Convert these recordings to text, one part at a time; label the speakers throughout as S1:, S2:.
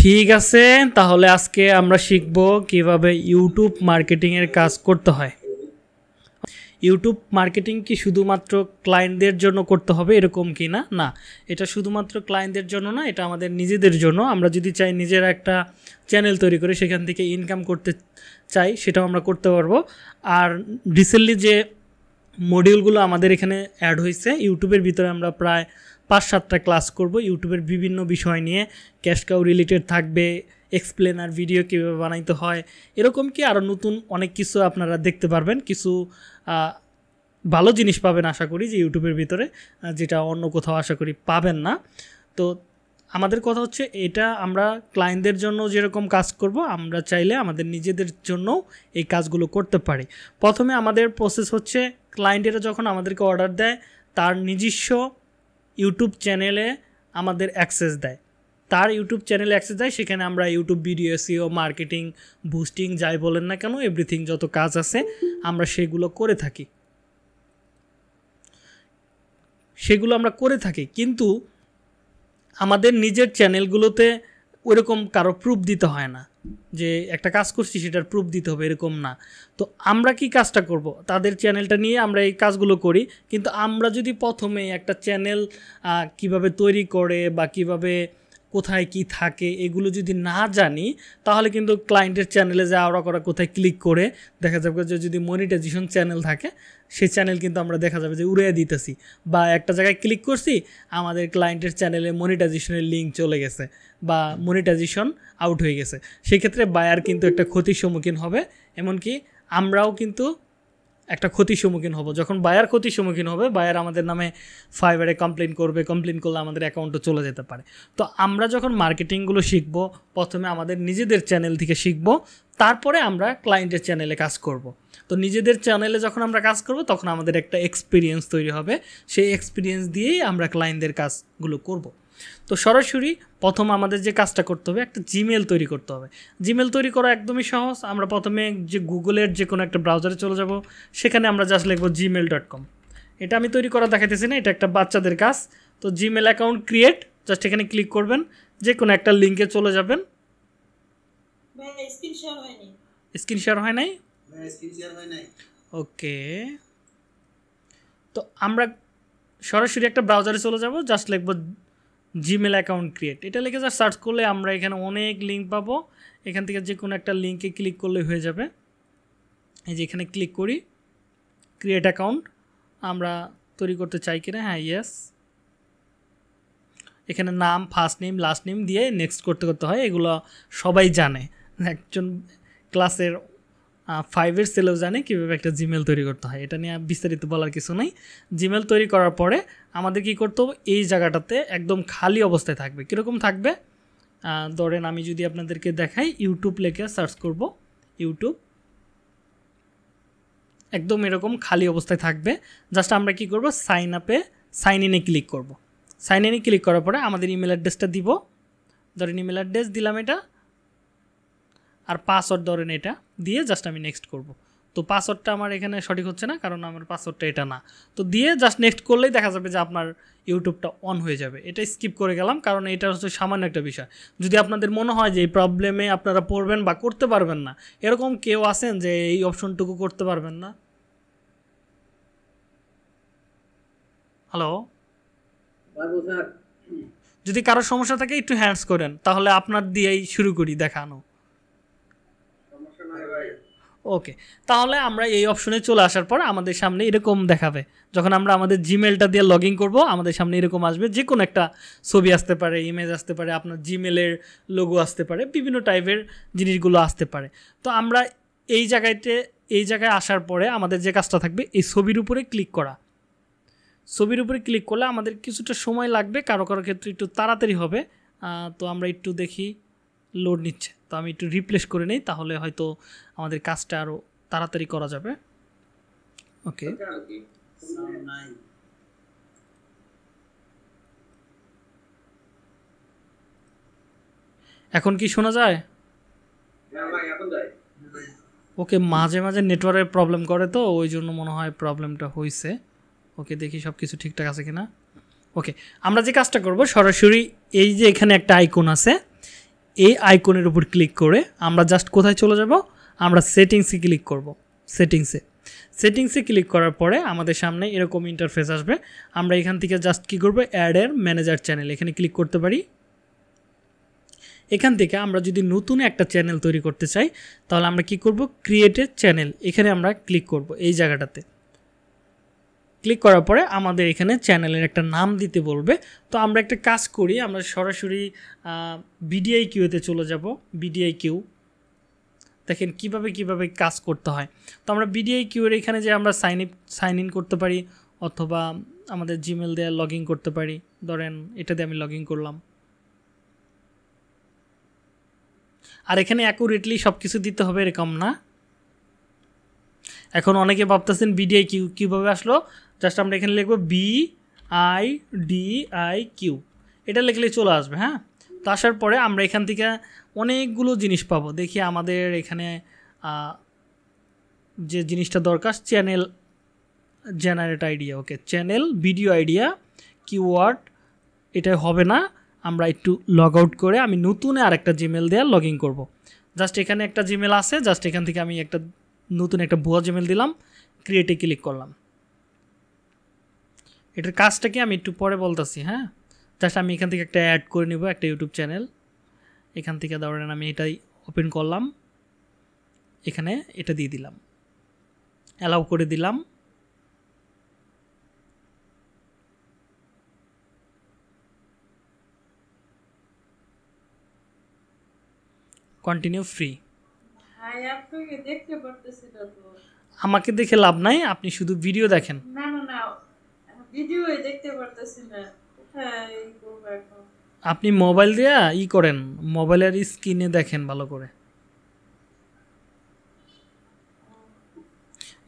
S1: ঠিক আছে তাহলে আজকে আমরা শিখব কিভাবে ইউটিউব মার্কেটিংয়ের কাজ করতে হয় ইউটিউব মার্কেটিং কি শুধুমাত্র ক্লায়েন্টদের জন্য করতে হবে এরকম কি না না এটা শুধুমাত্র ক্লায়েন্টদের জন্য না এটা আমাদের নিজেদের জন্য আমরা যদি চাই নিজের একটা চ্যানেল তৈরি করে সেখান থেকে ইনকাম করতে চাই সেটাও আমরা করতে পারবো আর রিসেন্টলি যে মডিউলগুলো আমাদের এখানে অ্যাড হয়েছে ইউটিউবের ভিতরে আমরা প্রায় পাঁচ সাতটা ক্লাস করব ইউটিউবের বিভিন্ন বিষয় নিয়ে ক্যাশ কাউ রিলেটেড থাকবে এক্সপ্লেনার ভিডিও কীভাবে বানাইতে হয় এরকম কি আরও নতুন অনেক কিছু আপনারা দেখতে পারবেন কিছু ভালো জিনিস পাবেন আশা করি যে ইউটিউবের ভিতরে যেটা অন্য কোথাও আশা করি পাবেন না তো আমাদের কথা হচ্ছে এটা আমরা ক্লায়েন্টদের জন্য যেরকম কাজ করব আমরা চাইলে আমাদের নিজেদের জন্য এই কাজগুলো করতে পারি প্রথমে আমাদের প্রসেস হচ্ছে ক্লায়েন্টেরা যখন আমাদেরকে অর্ডার দেয় তার নিজস্ব ইউটিউব চ্যানেলে আমাদের অ্যাক্সেস দেয় তার ইউটিউব চ্যানেলে অ্যাক্সেস দেয় সেখানে আমরা YouTube video SEO marketing boosting যাই বলেন না কেন এভরিথিং যত কাজ আছে আমরা সেগুলো করে থাকি সেগুলো আমরা করে থাকি কিন্তু আমাদের নিজের চ্যানেলগুলোতে ওরকম কারো প্রুফ দিতে হয় না যে একটা কাজ করছি সেটার প্রুফ দিতে হবে এরকম না তো আমরা কি কাজটা করব তাদের চ্যানেলটা নিয়ে আমরা এই কাজগুলো করি কিন্তু আমরা যদি প্রথমে একটা চ্যানেল কিভাবে তৈরি করে বা কিভাবে কোথায় কি থাকে এগুলো যদি না জানি তাহলে কিন্তু ক্লায়েন্টের চ্যানেলে যাওয়া করা কোথায় ক্লিক করে দেখা যাবে যে যদি মনিটাইজেশন চ্যানেল থাকে সে চ্যানেল কিন্তু আমরা দেখা যাবে যে উড়িয়ে দিতেছি বা একটা জায়গায় ক্লিক করছি আমাদের ক্লায়েন্টের চ্যানেলে মনিটাইজেশনের লিঙ্ক চলে গেছে বা মনিটাইজেশন আউট হয়ে গেছে সেক্ষেত্রে বায়ার কিন্তু একটা ক্ষতির সম্মুখীন হবে এমনকি আমরাও কিন্তু একটা ক্ষতির সম্মুখীন হব যখন বায়ার ক্ষতির সম্মুখীন হবে বায়ার আমাদের নামে ফাইবারে কমপ্লেন করবে কমপ্লেন করলে আমাদের অ্যাকাউন্টও চলে যেতে পারে তো আমরা যখন মার্কেটিংগুলো শিখব প্রথমে আমাদের নিজেদের চ্যানেল থেকে শিখব তারপরে আমরা ক্লায়েন্টের চ্যানেলে কাজ করব তো নিজেদের চ্যানেলে যখন আমরা কাজ করব তখন আমাদের একটা এক্সপিরিয়েন্স তৈরি হবে সেই এক্সপিরিয়েন্স দিয়েই আমরা ক্লায়েন্টদের কাজগুলো করব। তো সরাসরি প্রথম আমাদের যে কাজটা করতে হবে একটা জিমেল তৈরি করতে হবে জিমেল তৈরি করা একদমই সহজ আমরা প্রথমে যে গুগলের যে কোনো একটা ব্রাউজারে চলে যাব সেখানে আমরা জাস্ট লিখবো জিমেল ডট কম এটা আমি তৈরি করা দেখাতেছি না এটা একটা বাচ্চাদের কাজ তো জিমেল অ্যাকাউন্ট ক্রিয়েট জাস্ট এখানে ক্লিক করবেন যে কোনো একটা লিঙ্কে চলে যাবেন স্ক্রিন শেয়ার হয় নাই স্ক্রিন শেয়ার হয় নাই ওকে তো আমরা সরাসরি একটা ব্রাউজারে চলে যাব জাস্ট লিখবো জিমেল অ্যাকাউন্ট ক্রিয়েট এটা লিখে যা সার্চ করলে আমরা এখানে অনেক লিঙ্ক পাবো এখান থেকে যে কোনো একটা লিঙ্কে ক্লিক করলে হয়ে যাবে এই যে এখানে ক্লিক করি ক্রিয়েট অ্যাকাউন্ট আমরা তৈরি করতে চাই কিনা হ্যাঁ ইয়েস এখানে নাম ফার্স্ট নেম লাস্ট নেম দিয়ে নেক্সট করতে করতে হয় এগুলো সবাই জানে একজন ক্লাসের ফাইভের সেলেও জানে কীভাবে একটা জিমেল তৈরি করতে হয় এটা নিয়ে বিস্তারিত বলার কিছু নেই জিমেল তৈরি করার পরে আমাদের কি করতে হবে এই জায়গাটাতে একদম খালি অবস্থায় থাকবে কীরকম থাকবে ধরেন আমি যদি আপনাদেরকে দেখাই ইউটিউব লেখে সার্চ করব ইউটিউব একদম এরকম খালি অবস্থায় থাকবে জাস্ট আমরা কি করব সাইন আপে সাইন ইনে ক্লিক করব সাইন ইনে ক্লিক করার পরে আমাদের ইমেল অ্যাড্রেসটা দিব ধরেন ইমেল অ্যাড্রেস দিলাম এটা আর পাসওয়ার্ড ধরেন এটা দিয়ে জাস্ট আমি নেক্সট করব তো পাসওয়ার্ডটা আমার এখানে সঠিক হচ্ছে না কারণ আমার পাসওয়ার্ডটা এটা না তো দিয়ে জাস্ট নেক্সট করলেই দেখা যাবে যে আপনার ইউটিউবটা অন হয়ে যাবে এটা স্কিপ করে গেলাম কারণ এটা হচ্ছে সামান্য একটা বিষয় যদি আপনাদের মনে হয় যে এই প্রবলেমে আপনারা পড়বেন বা করতে পারবেন না এরকম কেউ আছেন যে এই অপশনটুকু করতে পারবেন না হ্যালো যদি কারো সমস্যা থাকে একটু হ্যান্ডস করেন তাহলে আপনার দিয়েই শুরু করি দেখানো ওকে তাহলে আমরা এই অপশনে চলে আসার পর আমাদের সামনে এরকম দেখাবে যখন আমরা আমাদের জিমেলটা দিয়ে লগ ইন করবো আমাদের সামনে এরকম আসবে যে কোনো একটা ছবি আসতে পারে ইমেজ আসতে পারে আপনার জিমেলের লোগো আসতে পারে বিভিন্ন টাইপের জিনিসগুলো আসতে পারে তো আমরা এই জায়গাতে এই জায়গায় আসার পরে আমাদের যে কাজটা থাকবে এই ছবির উপরে ক্লিক করা ছবির উপরে ক্লিক করলে আমাদের কিছুটা সময় লাগবে কারো কারো ক্ষেত্রে একটু তাড়াতাড়ি হবে তো আমরা একটু দেখি লোড নিচ্ছে তো আমি একটু রিপ্লেস করে নিই তাহলে হয়তো আমাদের কাজটা আরও তাড়াতাড়ি করা যাবে ওকে এখন কি শোনা যায় ওকে হ্যাঁ মাঝে মাঝে নেটওয়ার্কের প্রবলেম করে তো ওই জন্য মনে হয় প্রবলেমটা হয়েছে ওকে দেখি সব কিছু ঠিকঠাক আছে কিনা ওকে আমরা যে কাজটা করব সরাসরি এই যে এখানে একটা আইকন আছে এই আইকনের উপর ক্লিক করে আমরা জাস্ট কোথায় চলে যাব আমরা সেটিংসে ক্লিক করব সেটিংসে সেটিংসে ক্লিক করার পরে আমাদের সামনে এরকম ইন্টারফেস আসবে আমরা এখান থেকে জাস্ট কী করবো অ্যাডের ম্যানেজার চ্যানেল এখানে ক্লিক করতে পারি এখান থেকে আমরা যদি নতুন একটা চ্যানেল তৈরি করতে চাই তাহলে আমরা কি করব ক্রিয়েটেড চ্যানেল এখানে আমরা ক্লিক করব এই জায়গাটাতে ক্লিক করার পরে আমাদের এখানে চ্যানেলের একটা নাম দিতে বলবে তো আমরা একটা কাজ করি আমরা সরাসরি বিডিআই কিউতে চলে যাব বিডিআই কিউ দেখেন কিভাবে কিভাবে কাজ করতে হয় তো আমরা বিডিআই কিউর এখানে যে আমরা সাইন ইপ সাইন ইন করতে পারি অথবা আমাদের জিমেল দিয়ে লগ ইন করতে পারি ধরেন এটা দিয়ে আমি লগ ইন করলাম আর এখানে অ্যাকুরেটলি সব কিছু দিতে হবে এরকম না এখন অনেকে ভাবতেছেন বিডিআই কিউ কীভাবে আসলো জাস্ট আমরা এখানে লিখবো V I D I Q এটা লিখলে চলে আসবে হ্যাঁ তো আসার পরে আমরা এখান থেকে অনেকগুলো জিনিস পাবো দেখি আমাদের এখানে যে জিনিসটা দরকার channel generate idea okay channel video idea keyword এটা হবে না আমরা একটু লগ আউট করে আমি নতুন আরেকটা জিমেল দেওয়া লগ ইন করবো জাস্ট এখানে একটা জিমেল আছে জাস্ট এখান থেকে আমি একটা নতুন একটা ভুয়া জিমেল দিলাম ক্রিয়েটে ক্লিক করলাম এটার কাজটা কি আমি একটু পরে বলতেছি হ্যাঁ জাস্ট আমি এখান থেকে একটা অ্যাড করে নেব একটা ইউটিউব চ্যানেল এখান থেকে ধরেন আমি এটাই ওপেন করলাম এখানে এটা দিয়ে দিলাম অ্যালাউ করে দিলাম কন্টিনিউ ফ্রি আমাকে দেখে লাভ নাই আপনি শুধু ভিডিও দেখেন না না না ভিডিওই দেখতে পারতেছি না হ্যাঁ, আপনি মোবাইল দিয়া ই করেন মোবাইলের স্ক্রিনে দেখেন ভালো করে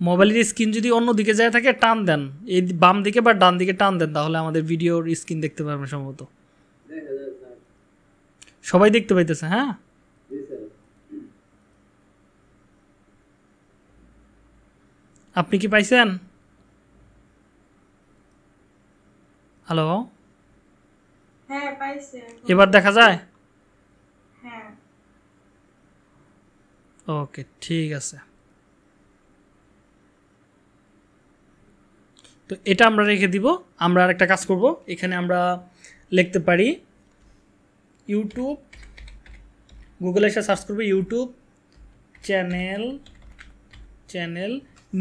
S1: মোবাইলের স্ক্রিন যদি অন্য দিকে যায় থাকে টান দেন এই বাম দিকে বা ডান দিকে টান দেন তাহলে আমাদের ভিডিওর স্ক্রিন দেখতে পারবেন সম্ভবত সবাই দেখতে পাইতেছে হ্যাঁ আপনি কি পাইছেন হ্যালো হ্যাঁ পাইছে এবার দেখা যায় হ্যাঁ ওকে ঠিক আছে তো এটা আমরা রেখে দিব আমরা আরেকটা কাজ করব এখানে আমরা লিখতে পারি ইউটিউব গুগলে এসে সার্চ করবে YouTube channel channel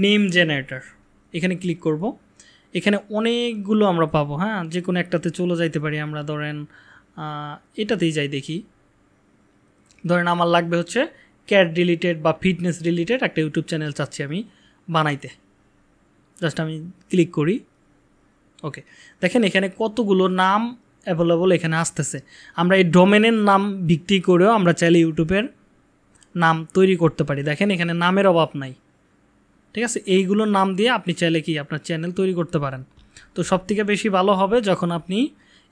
S1: name generator এখানে ক্লিক করব এখানে অনেকগুলো আমরা পাবো হ্যাঁ যে কোনো একটাতে চলে যাইতে পারি আমরা ধরেন এটাতেই যাই দেখি ধরেন আমার লাগবে হচ্ছে ক্যাট রিলেটেড বা ফিটনেস রিলেটেড একটা ইউটিউব চ্যানেল চাচ্ছি আমি বানাইতে জাস্ট আমি ক্লিক করি ওকে দেখেন এখানে কতগুলো নাম অ্যাভেলেবল এখানে আসতেছে আমরা এই ডোমেনের নাম ভিত্তি করেও আমরা চাইলে ইউটিউবের নাম তৈরি করতে পারি দেখেন এখানে নামের অভাব নাই ঠিক আছে এইগুলোর নাম দিয়ে আপনি চাইলে কি আপনার চ্যানেল তৈরি করতে পারেন তো সব থেকে বেশি ভালো হবে যখন আপনি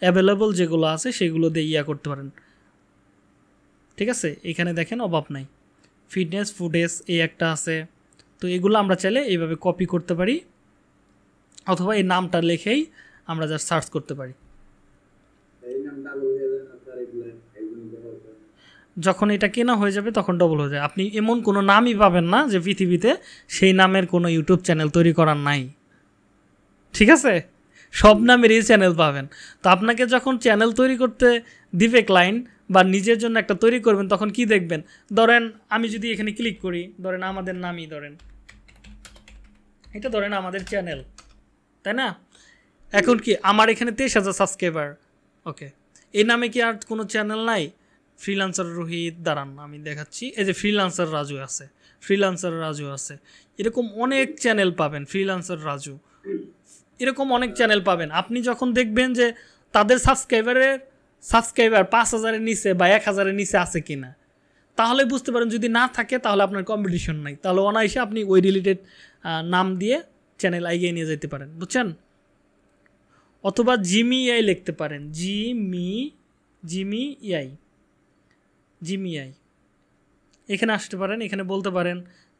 S1: অ্যাভেলেবল যেগুলো আছে সেগুলো দিয়ে ইয়া করতে পারেন ঠিক আছে এখানে দেখেন অভাব নাই ফিটনেস ফুডেস এই একটা আছে তো এগুলো আমরা চাইলে এইভাবে কপি করতে পারি অথবা এই নামটা লিখেই আমরা যা সার্চ করতে পারি যখন এটা কেনা হয়ে যাবে তখন ডবল হয়ে যায় আপনি এমন কোনো নামই পাবেন না যে পৃথিবীতে সেই নামের কোনো ইউটিউব চ্যানেল তৈরি করার নাই ঠিক আছে সব নামেরই চ্যানেল পাবেন তো আপনাকে যখন চ্যানেল তৈরি করতে দিবে ক্লায়েন্ট বা নিজের জন্য একটা তৈরি করবেন তখন কি দেখবেন ধরেন আমি যদি এখানে ক্লিক করি ধরেন আমাদের নামই ধরেন এটা ধরেন আমাদের চ্যানেল তাই না এখন কি আমার এখানে তেইশ হাজার সাবস্ক্রাইবার ওকে এই নামে কি আর কোনো চ্যানেল নাই ফ্রিলান্সার রোহিত দাঁড়ান আমি দেখাচ্ছি এই যে ফ্রিলান্সার রাজু আছে ফ্রিলান্সার রাজু আছে এরকম অনেক চ্যানেল পাবেন ফ্রিলান্সার রাজু এরকম অনেক চ্যানেল পাবেন আপনি যখন দেখবেন যে তাদের সাবস্ক্রাইবারের সাবস্ক্রাইবার পাঁচ হাজারের নিচে বা এক হাজারের নিচে আছে কি না তাহলে বুঝতে পারেন যদি না থাকে তাহলে আপনার কম্পিটিশন নাই তাহলে অনায়াসে আপনি ওই রিলেটেড নাম দিয়ে চ্যানেল এগিয়ে নিয়ে যেতে পারেন বুঝছেন অথবা জিমি ইয়াই লিখতে পারেন জিমি জিমি ইয়াই জিমিআই এখানে আসতে পারেন এখানে বলতে পারেন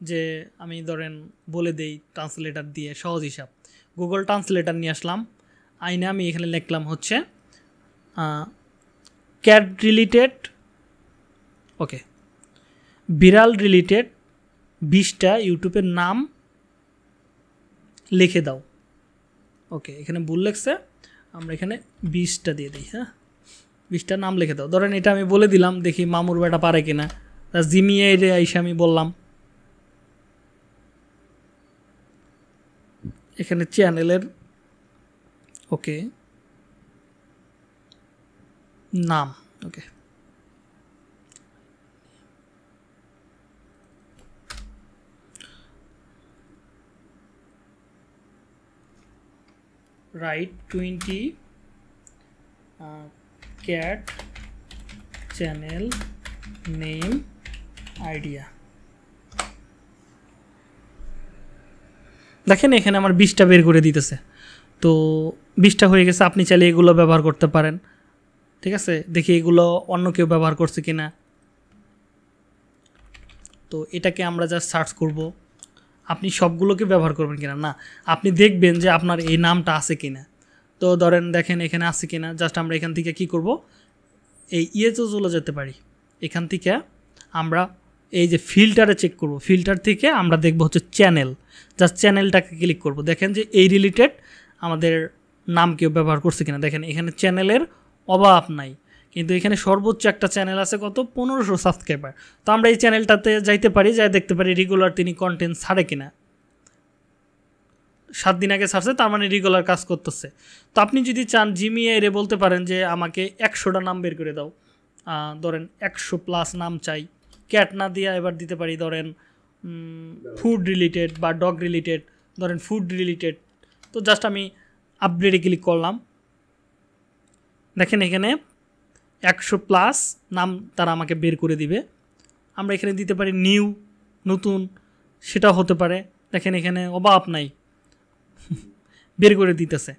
S1: যে আমি ধরেন বলে দেই ট্রান্সলেটার দিয়ে সহজ হিসাব গুগল ট্রান্সলেটার নিয়ে আসলাম আইনে আমি এখানে লিখলাম হচ্ছে ক্যাট রিলেটেড ওকে বিড়াল রিলেটেড বিশটা ইউটিউবের নাম লিখে দাও ওকে এখানে ভুল লেখছে আমরা এখানে বিশটা দিয়ে দিই হ্যাঁ বিশটা নাম লিখে দাও ধরেন এটা আমি বলে দিলাম দেখি মামুর বেটা পারে কিনা তা জিমিয়ে রে আইসে আমি বললাম এখানে চ্যানেলের ওকে নাম okay right twenty cat channel name idea দেখেন এখানে আমার বিশটা বের করে দিতেছে তো বিশটা হয়ে গেছে আপনি চাইলে এগুলো ব্যবহার করতে পারেন ঠিক আছে দেখি এগুলো অন্য কেউ ব্যবহার করছে কি না তো এটাকে আমরা জাস্ট সার্চ করব আপনি সবগুলোকে ব্যবহার করবেন কিনা না আপনি দেখবেন যে আপনার এই নামটা আছে কিনা তো ধরেন দেখেন এখানে আছে কি না জাস্ট আমরা এখান থেকে কি করব এই ইয়েতেও চলে যেতে পারি এখান থেকে আমরা এই যে ফিল্টারে চেক করব ফিল্টার থেকে আমরা দেখব হচ্ছে চ্যানেল জাস্ট চ্যানেলটাকে ক্লিক করব দেখেন যে এই রিলেটেড আমাদের নাম কেউ ব্যবহার করছে কিনা দেখেন এখানে চ্যানেলের অভাব নাই কিন্তু এখানে সর্বোচ্চ একটা চ্যানেল আছে কত পনেরোশো সাবস্ক্রাইবার তো আমরা এই চ্যানেলটাতে যাইতে পারি যা দেখতে পারি রেগুলার তিনি কন্টেন্ট ছাড়ে কিনা সাত দিন আগে ছাড়ছে তার মানে রেগুলার কাজ করতেছে তো আপনি যদি চান জিমিয়ে এরে বলতে পারেন যে আমাকে একশোটা নাম বের করে দাও ধরেন একশো প্লাস নাম চাই ক্যাট না দিয়ে এবার দিতে পারি ধরেন ফুড রিলেটেড বা ডগ রিলেটেড ধরেন ফুড রিলেটেড তো জাস্ট আমি আপডেটে ক্লিক করলাম দেখেন এখানে একশো প্লাস নাম তারা আমাকে বের করে দিবে আমরা এখানে দিতে পারি নিউ নতুন সেটা হতে পারে দেখেন এখানে অবাব নাই বের করে দিতেছে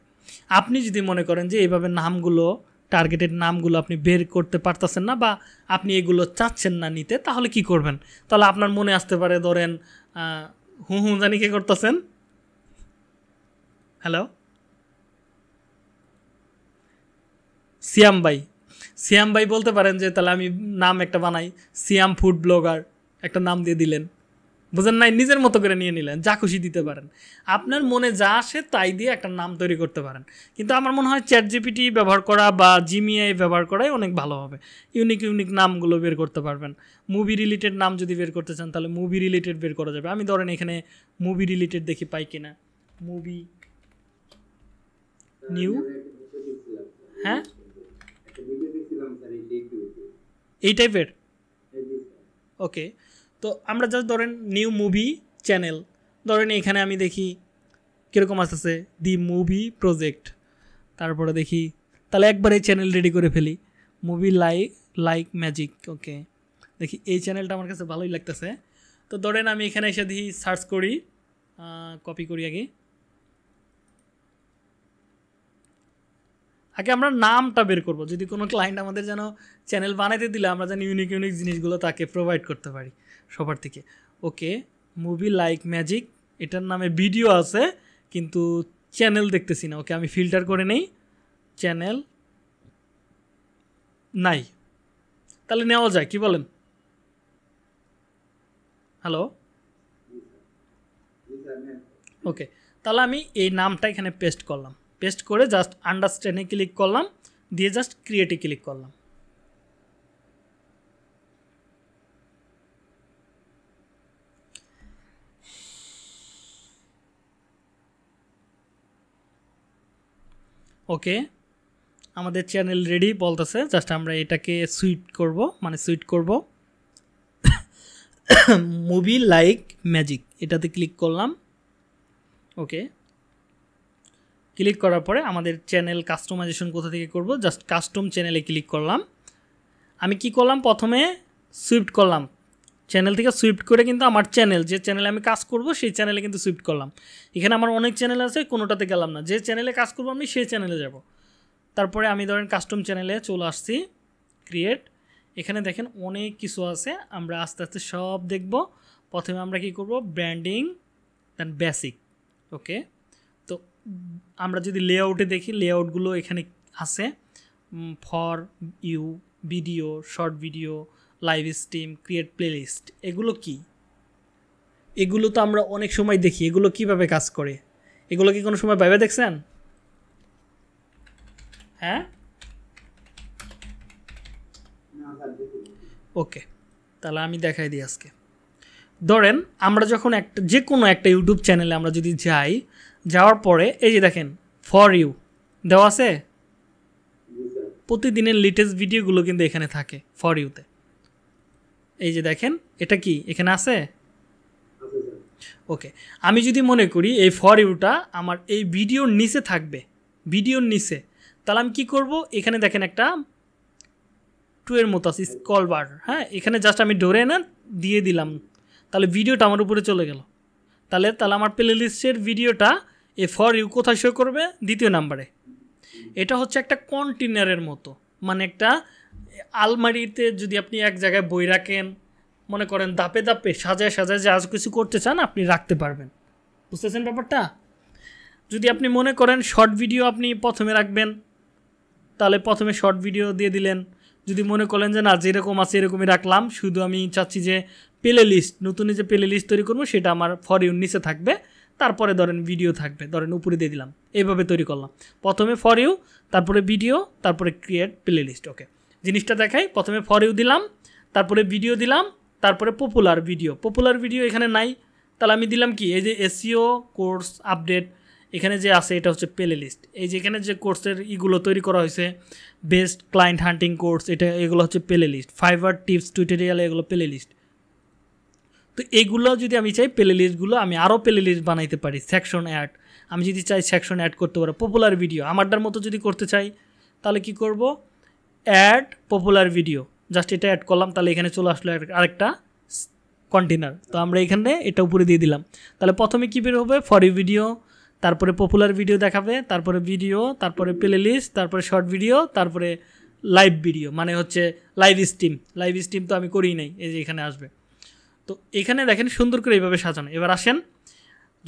S1: আপনি যদি মনে করেন যে এইভাবে নামগুলো টার্গেটের নামগুলো আপনি বের করতে পারতেছেন না বা আপনি এগুলো চাচ্ছেন না নিতে তাহলে কি করবেন তাহলে আপনার মনে আসতে পারে ধরেন হু হু জানি কে করতেছেন হ্যালো সিয়াম ভাই সিয়াম ভাই বলতে পারেন যে তাহলে আমি নাম একটা বানাই সিয়াম ফুড ব্লগার একটা নাম দিয়ে দিলেন বুঝেন নাই নিজের মতো করে নিয়ে নিলেন যা খুশি দিতে পারেন আপনার মনে যা আসে তাই দিয়ে একটা নাম তৈরি করতে পারেন কিন্তু আমার মনে হয় চ্যাট জিপিটি ব্যবহার করা বা জিমিআই ব্যবহার করাই অনেক ভালো হবে ইউনিক ইউনিক নামগুলো বের করতে পারবেন মুভি রিলেটেড নাম যদি বের করতে চান তাহলে মুভি রিলেটেড বের করা যাবে আমি ধরেন এখানে মুভি রিলেটেড দেখি পাই কিনা মুভি নিউ হ্যাঁ এই টাইপের ওকে তো আমরা জাস্ট ধরেন নিউ মুভি চ্যানেল ধরেন এখানে আমি দেখি কীরকম আসতেছে দি মুভি প্রজেক্ট তারপরে দেখি তাহলে একবার এই চ্যানেল রেডি করে ফেলি movie like like magic okay দেখি এই চ্যানেলটা আমার কাছে ভালোই লাগতেছে তো ধরেন আমি এখানে এসে দেখি সার্চ করি কপি করি আগে আগে আমরা নামটা বের করব যদি কোনো ক্লায়েন্ট আমাদের যেন চ্যানেল বানাইতে দিলে আমরা যেন ইউনিক ইউনিক জিনিসগুলো তাকে প্রোভাইড করতে পারি সবার থেকে ওকে মুভি লাইক ম্যাজিক এটার নামে ভিডিও আছে কিন্তু চ্যানেল দেখতেছি না ওকে আমি ফিল্টার করে নেই চ্যানেল নাই তাহলে নেওয়া যায় কি বলেন হ্যালো ওকে তাহলে আমি এই নামটা এখানে পেস্ট করলাম পেস্ট করে জাস্ট আন্ডারস্ট্যান্ডে ক্লিক করলাম দিয়ে জাস্ট ক্রিয়েটে ক্লিক করলাম ওকে আমাদের চ্যানেল রেডি বলতেছে জাস্ট আমরা এটাকে সুইট করব মানে সুইট করব মুভি লাইক ম্যাজিক এটাতে ক্লিক করলাম ওকে ক্লিক করার পরে আমাদের চ্যানেল কাস্টমাইজেশন কোথা থেকে করব জাস্ট কাস্টম চ্যানেলে ক্লিক করলাম আমি কি করলাম প্রথমে সুইফট করলাম চ্যানেল থেকে সুইফট করে কিন্তু আমার চ্যানেল যে চ্যানেলে আমি কাজ করব সেই চ্যানেলে কিন্তু সুইফট করলাম এখানে আমার অনেক চ্যানেল আছে কোনোটাতে গেলাম না যে চ্যানেলে কাজ করবো আমি সেই চ্যানেলে যাব তারপরে আমি ধরেন কাস্টম চ্যানেলে চলে আসছি ক্রিয়েট এখানে দেখেন অনেক কিছু আছে আমরা আস্তে আস্তে সব দেখব প্রথমে আমরা কি করব ব্র্যান্ডিং দেন বেসিক ওকে তো আমরা যদি লেআউটে দেখি লেআউটগুলো এখানে আছে for you video short video live stream create playlist এগুলো কি এগুলো তো আমরা অনেক সময় দেখি এগুলো কিভাবে কাজ করে এগুলো কি কোনো সময় ভেবে দেখছেন হ্যাঁ ওকে তাহলে আমি দেখাই দিই আজকে ধরেন আমরা যখন একটা যে কোনো একটা ইউটিউব চ্যানেলে আমরা যদি যাই যাওয়ার পরে এই যে দেখেন ফর ইউ দেওয়া আছে প্রতিদিনের লেটেস্ট ভিডিওগুলো কিন্তু এখানে থাকে ফর ইউতে এই যে দেখেন এটা কি এখানে আছে ওকে আমি যদি মনে করি এই ফর ইউটা আমার এই ভিডিওর নিচে থাকবে ভিডিওর নিচে তাহলে আমি কী করব এখানে দেখেন একটা টুয়ের মতো আছে স্কল বার হ্যাঁ এখানে জাস্ট আমি ডোরে না দিয়ে দিলাম তাহলে ভিডিওটা আমার উপরে চলে গেল তাহলে তাহলে আমার প্লে লিস্টের ভিডিওটা এ ফর ইউ কোথায় শো করবে দ্বিতীয় নাম্বারে এটা হচ্ছে একটা কন্টেনারের মতো মানে একটা আলমারিতে যদি আপনি এক জায়গায় বই রাখেন মনে করেন দাপে দাপে সাজায় সাজায় যা কিছু করতে চান আপনি রাখতে পারবেন বুঝতেছেন ব্যাপারটা যদি আপনি মনে করেন শর্ট ভিডিও আপনি প্রথমে রাখবেন তাহলে প্রথমে শর্ট ভিডিও দিয়ে দিলেন যদি মনে করেন যে না যেরকম আছে এরকমই রাখলাম শুধু আমি চাচ্ছি যে প্লে লিস্ট নতুন যে প্লে লিস্ট তৈরি করবো সেটা আমার ফর ইউ নিচে থাকবে তারপরে ধরেন ভিডিও থাকবে ধরেন উপরে দিয়ে দিলাম এইভাবে তৈরি করলাম প্রথমে ফর ইউ তারপরে ভিডিও তারপরে ক্রিয়েট প্লে লিস্ট ওকে জিনিসটা দেখাই প্রথমে ফরেও দিলাম তারপরে ভিডিও দিলাম তারপরে পপুলার ভিডিও পপুলার ভিডিও এখানে নাই তাহলে আমি দিলাম কি এই যে এসিও কোর্স আপডেট এখানে যে আছে এটা হচ্ছে প্লে লিস্ট এই যে এখানে যে কোর্সের ইগুলো তৈরি করা হয়েছে বেস্ট ক্লায়েন্ট হান্টিং কোর্স এটা এগুলো হচ্ছে playlist Fiverr tips tutorial এগুলো প্লে লিস্ট তো এগুলো যদি আমি চাই প্লে লিস্টগুলো আমি আরও প্লে লিস্ট বানাইতে পারি সেকশন অ্যাড আমি যদি চাই সেকশন অ্যাড করতে পারো পপুলার ভিডিও আমারটার মতো যদি করতে চাই তাহলে কি করবো অ্যাড পপুলার ভিডিও জাস্ট এটা অ্যাড করলাম তাহলে এখানে চলে আসলো আরেকটা কন্টেনার তো আমরা এখানে এটা উপরে দিয়ে দিলাম তাহলে প্রথমে কী বের হবে ফরি ভিডিও তারপরে পপুলার ভিডিও দেখাবে তারপরে ভিডিও তারপরে প্লে লিস্ট তারপরে শর্ট ভিডিও তারপরে লাইভ ভিডিও মানে হচ্ছে লাইভ স্ট্রিম লাইভ স্ট্রিম তো আমি করিই নাই এই যে এখানে আসবে তো এখানে দেখেন সুন্দর করে এইভাবে সাজানো এবার আসেন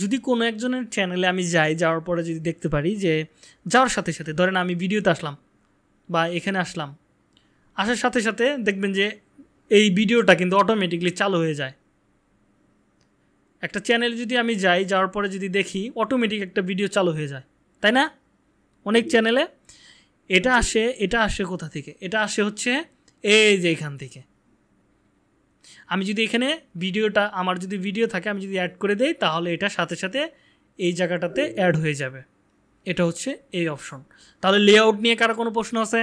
S1: যদি কোনো একজনের চ্যানেলে আমি যাই যাওয়ার পরে যদি দেখতে পারি যে যাওয়ার সাথে সাথে ধরেন আমি ভিডিওতে আসলাম বা এখানে আসলাম আসার সাথে সাথে দেখবেন যে এই ভিডিওটা কিন্তু অটোমেটিকলি চালু হয়ে যায় একটা চ্যানেলে যদি আমি যাই যাওয়ার পরে যদি দেখি অটোমেটিক একটা ভিডিও চালু হয়ে যায় তাই না অনেক চ্যানেলে এটা আসে এটা আসে কোথা থেকে এটা আসে হচ্ছে এই যে এখান থেকে আমি যদি এখানে ভিডিওটা আমার যদি ভিডিও থাকে আমি যদি অ্যাড করে দেই তাহলে এটা সাথে সাথে এই জায়গাটাতে অ্যাড হয়ে যাবে এটা হচ্ছে এই অপশন তাহলে লেআউট নিয়ে কারো কোনো প্রশ্ন আছে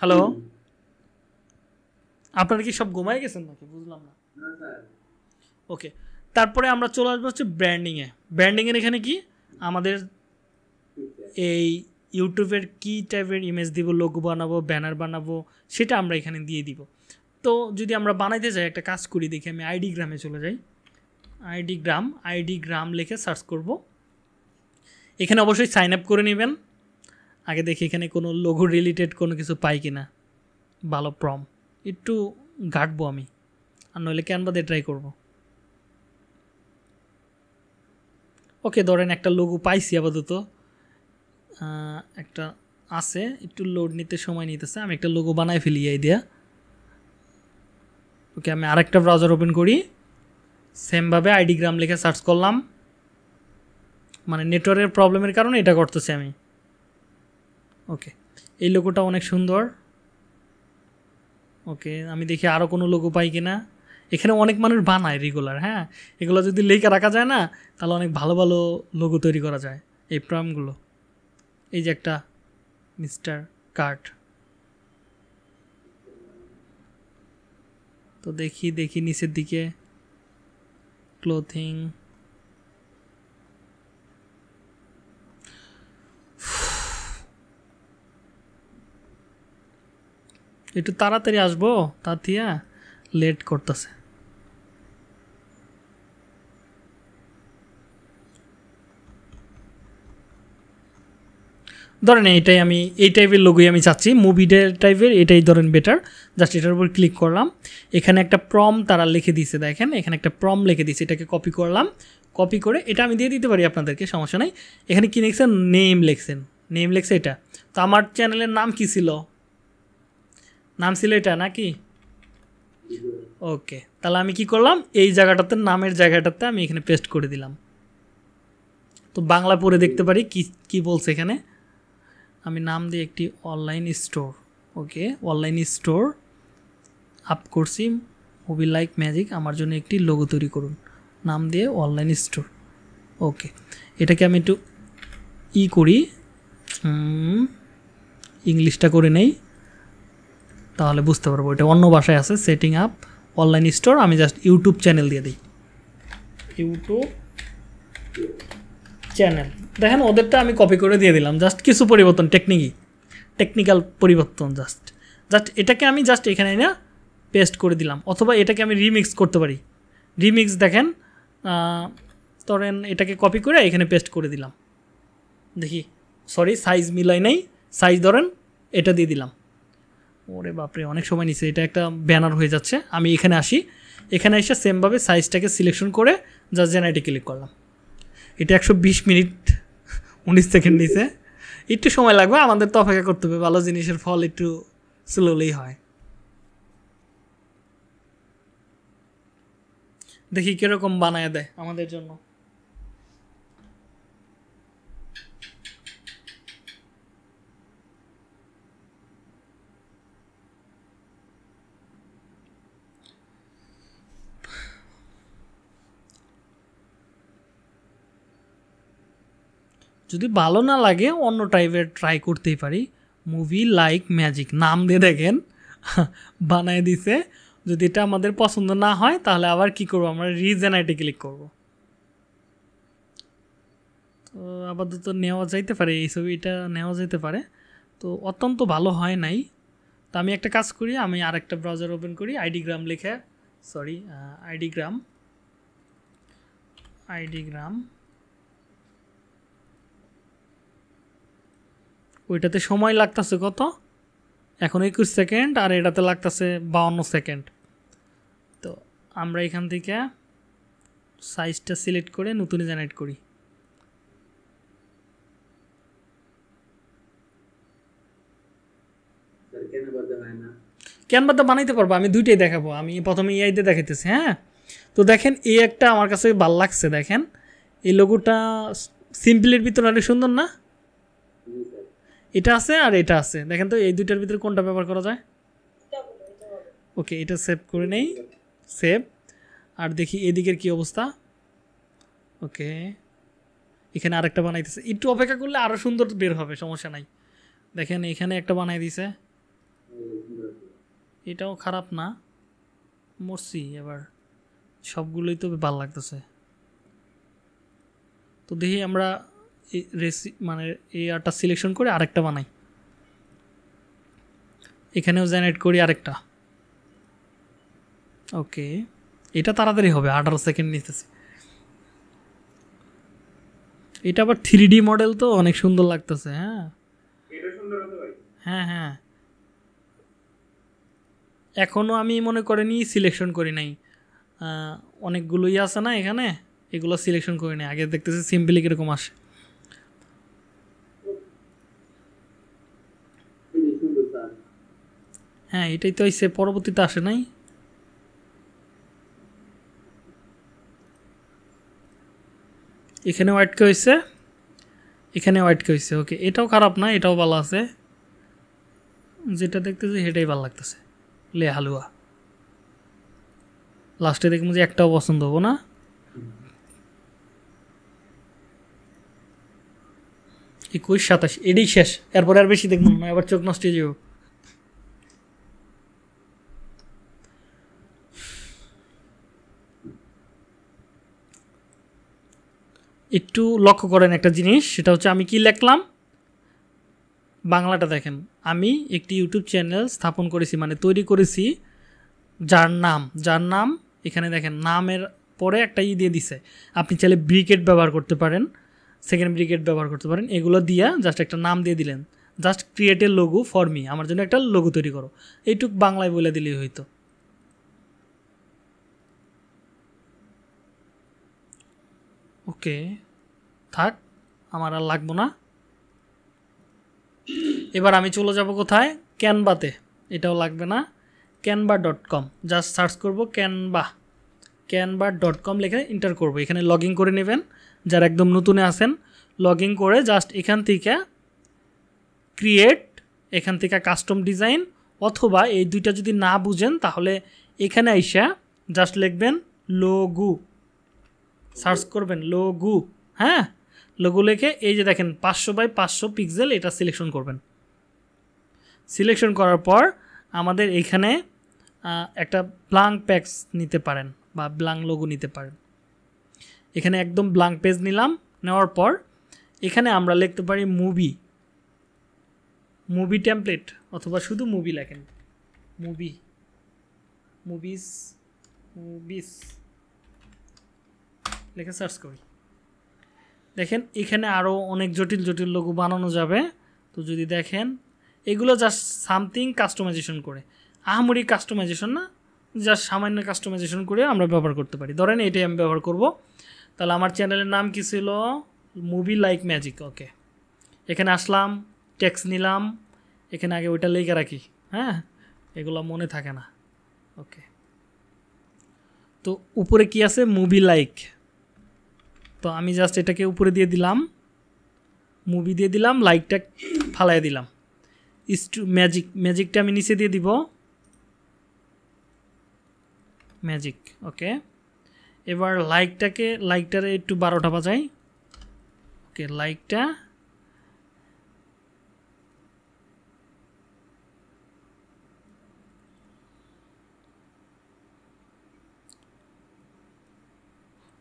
S1: হ্যালো আপনারা কি সব ঘুমাই গেছেন নাকি বুঝলাম না ওকে তারপরে আমরা চলে আসবো হচ্ছে ব্র্যান্ডিংয়ে ব্র্যান্ডিংয়ের এখানে কি আমাদের এই ইউটিউবের কী টাইপের ইমেজ দিব লোগো বানাবো ব্যানার বানাবো সেটা আমরা এখানে দিয়ে দিব তো যদি আমরা বানাইতে যাই একটা কাজ করি দেখি আমি আইডি গ্রামে চলে যাই আইডি গ্রাম আইডি গ্রাম লিখে সার্চ করব এখানে অবশ্যই সাইন আপ করে নেবেন আগে দেখি এখানে কোনো লঘু রিলেটেড কোনো কিছু পাই কি না ভালো প্রম একটু ঘাটবো আমি আর নইলে দিয়ে ট্রাই করব ওকে ধরেন একটা লঘু পাইছি আপাতত একটা আছে একটু লোড নিতে সময় নিতেছে আমি একটা লোগো বানায় ফেলি এই দিয়া ওকে আমি আরেকটা ব্রাউজার ওপেন করি সেমভাবে আইডিগ্রাম লিখে সার্চ করলাম মানে নেটওয়ার্কের প্রবলেমের কারণে এটা করতেছি আমি ওকে এই লোগোটা অনেক সুন্দর ওকে আমি দেখি আরও কোনো লোগো পাই কিনা এখানে অনেক মানুষ বানায় রেগুলার হ্যাঁ এগুলো যদি লেখা রাখা যায় না তাহলে অনেক ভালো ভালো লোগো তৈরি করা যায় এই প্রামগুলো এই যে একটা মিস্টার কার্ট তো দেখি দেখি নিসের দিকে ক্লোদিং একটু তাড়াতাড়ি আসবো তাতিয়া লেট করতেছে দড়ানো এইটাই আমি এই টাইপের লুগুই আমি চাচ্ছি মুভিডের টাইপের এটাই দড়ন বেটার জাস্ট এটার উপর ক্লিক করলাম এখানে একটা প্রম তারা লিখে দিছে দেখেন এখানে একটা প্রম লিখে দিছে এটাকে কপি করলাম কপি করে এটা আমি দিয়ে দিতে পারি আপনাদেরকে সমস্যা নেই এখানে কী লিখছেন নেম লিখছেন নেম লিখছে এটা তো আমার চ্যানেলের নাম কি ছিল নাম ছিল এটা নাকি ওকে তাহলে আমি কি করলাম এই জায়গাটাতে নামের জায়গাটাতে আমি এখানে পেস্ট করে দিলাম তো বাংলা পড়ে দেখতে পারি কি কি বলছে এখানে আমি নাম দিই একটি online store okay online store up করছি মুভি লাইক ম্যাজিক আমার জন্য একটি লোগো তৈরি করুন নাম দিয়ে অনলাইন স্টোর ওকে এটাকে আমি একটু ই করি ইংলিশটা করে নেই তাহলে বুঝতে পারবো এটা অন্য ভাষায় আছে সেটিং আপ অনলাইন স্টোর আমি জাস্ট ইউটিউব চ্যানেল দিয়ে দিই ইউটিউব চ্যানেল দেখেন ওদেরটা আমি কপি করে দিয়ে দিলাম জাস্ট কিছু পরিবর্তন টেকনিকই টেকনিক্যাল পরিবর্তন জাস্ট জাস্ট এটাকে আমি জাস্ট এখানে না পেস্ট করে দিলাম অথবা এটাকে আমি রিমিক্স করতে পারি রিমিক্স দেখেন ধরেন এটাকে কপি করে এখানে পেস্ট করে দিলাম দেখি সরি সাইজ মিলাই নাই সাইজ ধরেন এটা দিয়ে দিলাম ওরে বাপরে অনেক সময় নিচ্ছে এটা একটা ব্যানার হয়ে যাচ্ছে আমি এখানে আসি এখানে এসে সেমভাবে সাইজটাকে সিলেকশন করে জাস্ট জেনারেটে ক্লিক করলাম এটা একশো বিশ মিনিট উনিশ সেকেন্ড নিছে একটু সময় লাগবে আমাদের তো অপেক্ষা করতে হবে ভালো জিনিসের ফল একটু স্লোলেই হয় দেখি কিরকম বানায় দেয় আমাদের জন্য যদি ভালো না লাগে অন্য টাইপের ট্রাই করতেই পারি মুভি লাইক ম্যাজিক নাম দিয়ে দেখেন বানায় দিছে যদি এটা আমাদের পছন্দ না হয় তাহলে আবার কি করব আমরা রিজেন আইটি ক্লিক করব তো আপাতত নেওয়া যাইতে পারে এই ছবিটা নেওয়া যেতে পারে তো অত্যন্ত ভালো হয় নাই তো আমি একটা কাজ করি আমি আর একটা ব্রাউজার ওপেন করি আইডিগ্রাম লিখে সরি আইডিগ্রাম আইডিগ্রাম ওইটাতে সময় লাগতেছে কত এখন একুশ সেকেন্ড আর এটাতে লাগতেছে বাউন্ন সেকেন্ড তো আমরা এখান থেকে সাইজটা সিলেক্ট করে নতুন জেনারেট করি ক্যানভা তো বানাইতে পারবো আমি দুইটাই দেখাবো আমি প্রথমে দিয়ে দেখাইতেছি হ্যাঁ তো দেখেন এই একটা আমার কাছে ভাল লাগছে দেখেন এই লোগোটা সিম্পলের ভিতরে অনেক সুন্দর না এটা আছে আর এটা আছে দেখেন তো এই দুইটার ভিতরে কোনটা ব্যবহার করা যায় ওকে এটা সেভ করে নেই সেভ আর দেখি এদিকের কি অবস্থা ওকে এখানে আরেকটা বানাইতেছে একটু অপেক্ষা করলে আরও সুন্দর বের হবে সমস্যা নাই দেখেন এখানে একটা বানাই দিছে এটাও খারাপ না মরছি এবার সবগুলোই তো ভাল লাগতেছে তো দেখি আমরা রেসি মানে এই আরটা সিলেকশন করে আরেকটা বানাই এখানেও জেনারেট করি আরেকটা ওকে এটা তাড়াতাড়ি হবে আঠারো সেকেন্ড নিতেছে এটা আবার থ্রি ডি মডেল তো অনেক সুন্দর লাগতেছে হ্যাঁ হ্যাঁ হ্যাঁ এখনও আমি মনে করিনি সিলেকশন করি নাই অনেকগুলোই আছে না এখানে এগুলো সিলেকশন করি নাই আগে দেখতেছি সিম্পলি কীরকম আসে হ্যাঁ এটাই তো হয়েছে পরবর্তীতে আসে নাই এখানেও কে হয়েছে এখানেও কে হয়েছে ওকে এটাও খারাপ না এটাও ভালো আছে যেটা দেখতেছি সেটাই ভালো লাগতেছে লে হালুয়া লাস্টে দেখবো যে একটাও পছন্দ হবো না একুশ সাতাশ এটাই শেষ এরপরে আর বেশি দেখবো না এবার চোখ নষ্ট হয়ে যাবো একটু লক্ষ্য করেন একটা জিনিস সেটা হচ্ছে আমি কি লেখলাম বাংলাটা দেখেন আমি একটি ইউটিউব চ্যানেল স্থাপন করেছি মানে তৈরি করেছি যার নাম যার নাম এখানে দেখেন নামের পরে একটা ই দিয়ে দিছে আপনি চাইলে ব্রিকেট ব্যবহার করতে পারেন সেকেন্ড ব্রিকেট ব্যবহার করতে পারেন এগুলো দিয়া জাস্ট একটা নাম দিয়ে দিলেন just create a logo for me আমার জন্য একটা লোগো তৈরি করো এইটুক বাংলায় বলে দিলেই হয়তো ওকে থাক আমার আর লাগবো না এবার আমি চলে যাব কোথায় ক্যানভাতে এটাও লাগবে না Canva dot com just search করবো ক্যানভা ক্যানভা ডট কম লেখে ইন্টার করবো এখানে লগ করে নেবেন যারা একদম নতুনে আসেন লগ করে জাস্ট এখান থেকে ক্রিয়েট এখান থেকে কাস্টম ডিজাইন অথবা এই দুইটা যদি না বুঝেন তাহলে এখানে আইসা জাস্ট লিখবেন লোগু সার্চ করবেন লোগু হ্যাঁ লোগো লেখে এই যে দেখেন পাঁচশো বাই পাঁচশো পিক্সেল এটা সিলেকশন করবেন সিলেকশন করার পর আমাদের এইখানে একটা ব্লাঙ্ক প্যাকস নিতে পারেন বা ব্লাঙ্ক লোগো নিতে পারেন এখানে একদম ব্লাঙ্ক পেজ নিলাম নেওয়ার পর এখানে আমরা লিখতে পারি মুভি মুভি টেমপ্লেট অথবা শুধু মুভি লেখেন মুভি মুভিস মুভিস লেখে সার্চ করি দেখেন এখানে আরও অনেক জটিল জটিল লোগো বানানো যাবে তো যদি দেখেন এগুলো জাস্ট সামথিং কাস্টমাইজেশন করে আহামরি কাস্টমাইজেশন না জাস্ট সামান্য কাস্টমাইজেশন করে আমরা ব্যবহার করতে পারি ধরেন এটাই আমি ব্যবহার করব তাহলে আমার চ্যানেলের নাম কী ছিল মুভি লাইক ম্যাজিক ওকে এখানে আসলাম ট্যাক্স নিলাম এখানে আগে ওইটা লেগে রাখি হ্যাঁ এগুলো মনে থাকে না ওকে তো উপরে কি আছে মুভি লাইক তো আমি জাস্ট এটাকে উপরে দিয়ে দিলাম মুভি দিয়ে দিলাম লাইকটা ফালাই দিলাম স্টু ম্যাজিক ম্যাজিকটা আমি নিচে দিয়ে দিব ম্যাজিক ওকে এবার লাইকটাকে লাইকটার একটু বারোটা বাজাই ওকে লাইকটা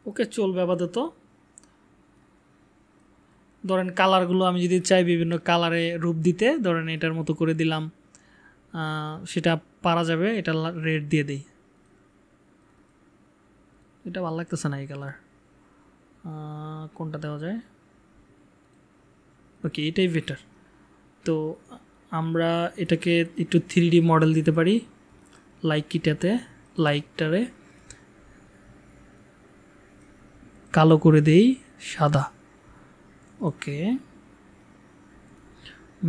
S1: ওকে চলবে আপাতত ধরেন কালারগুলো আমি যদি চাই বিভিন্ন কালারে রূপ দিতে ধরেন এটার মতো করে দিলাম সেটা পারা যাবে এটা রেড দিয়ে দিই এটা ভালো লাগতেছে না এই কালার কোনটা দেওয়া যায় ওকে এটাই বেটার তো আমরা এটাকে একটু থ্রি মডেল দিতে পারি লাইক কিটাতে লাইকটারে কালো করে দেই সাদা ওকে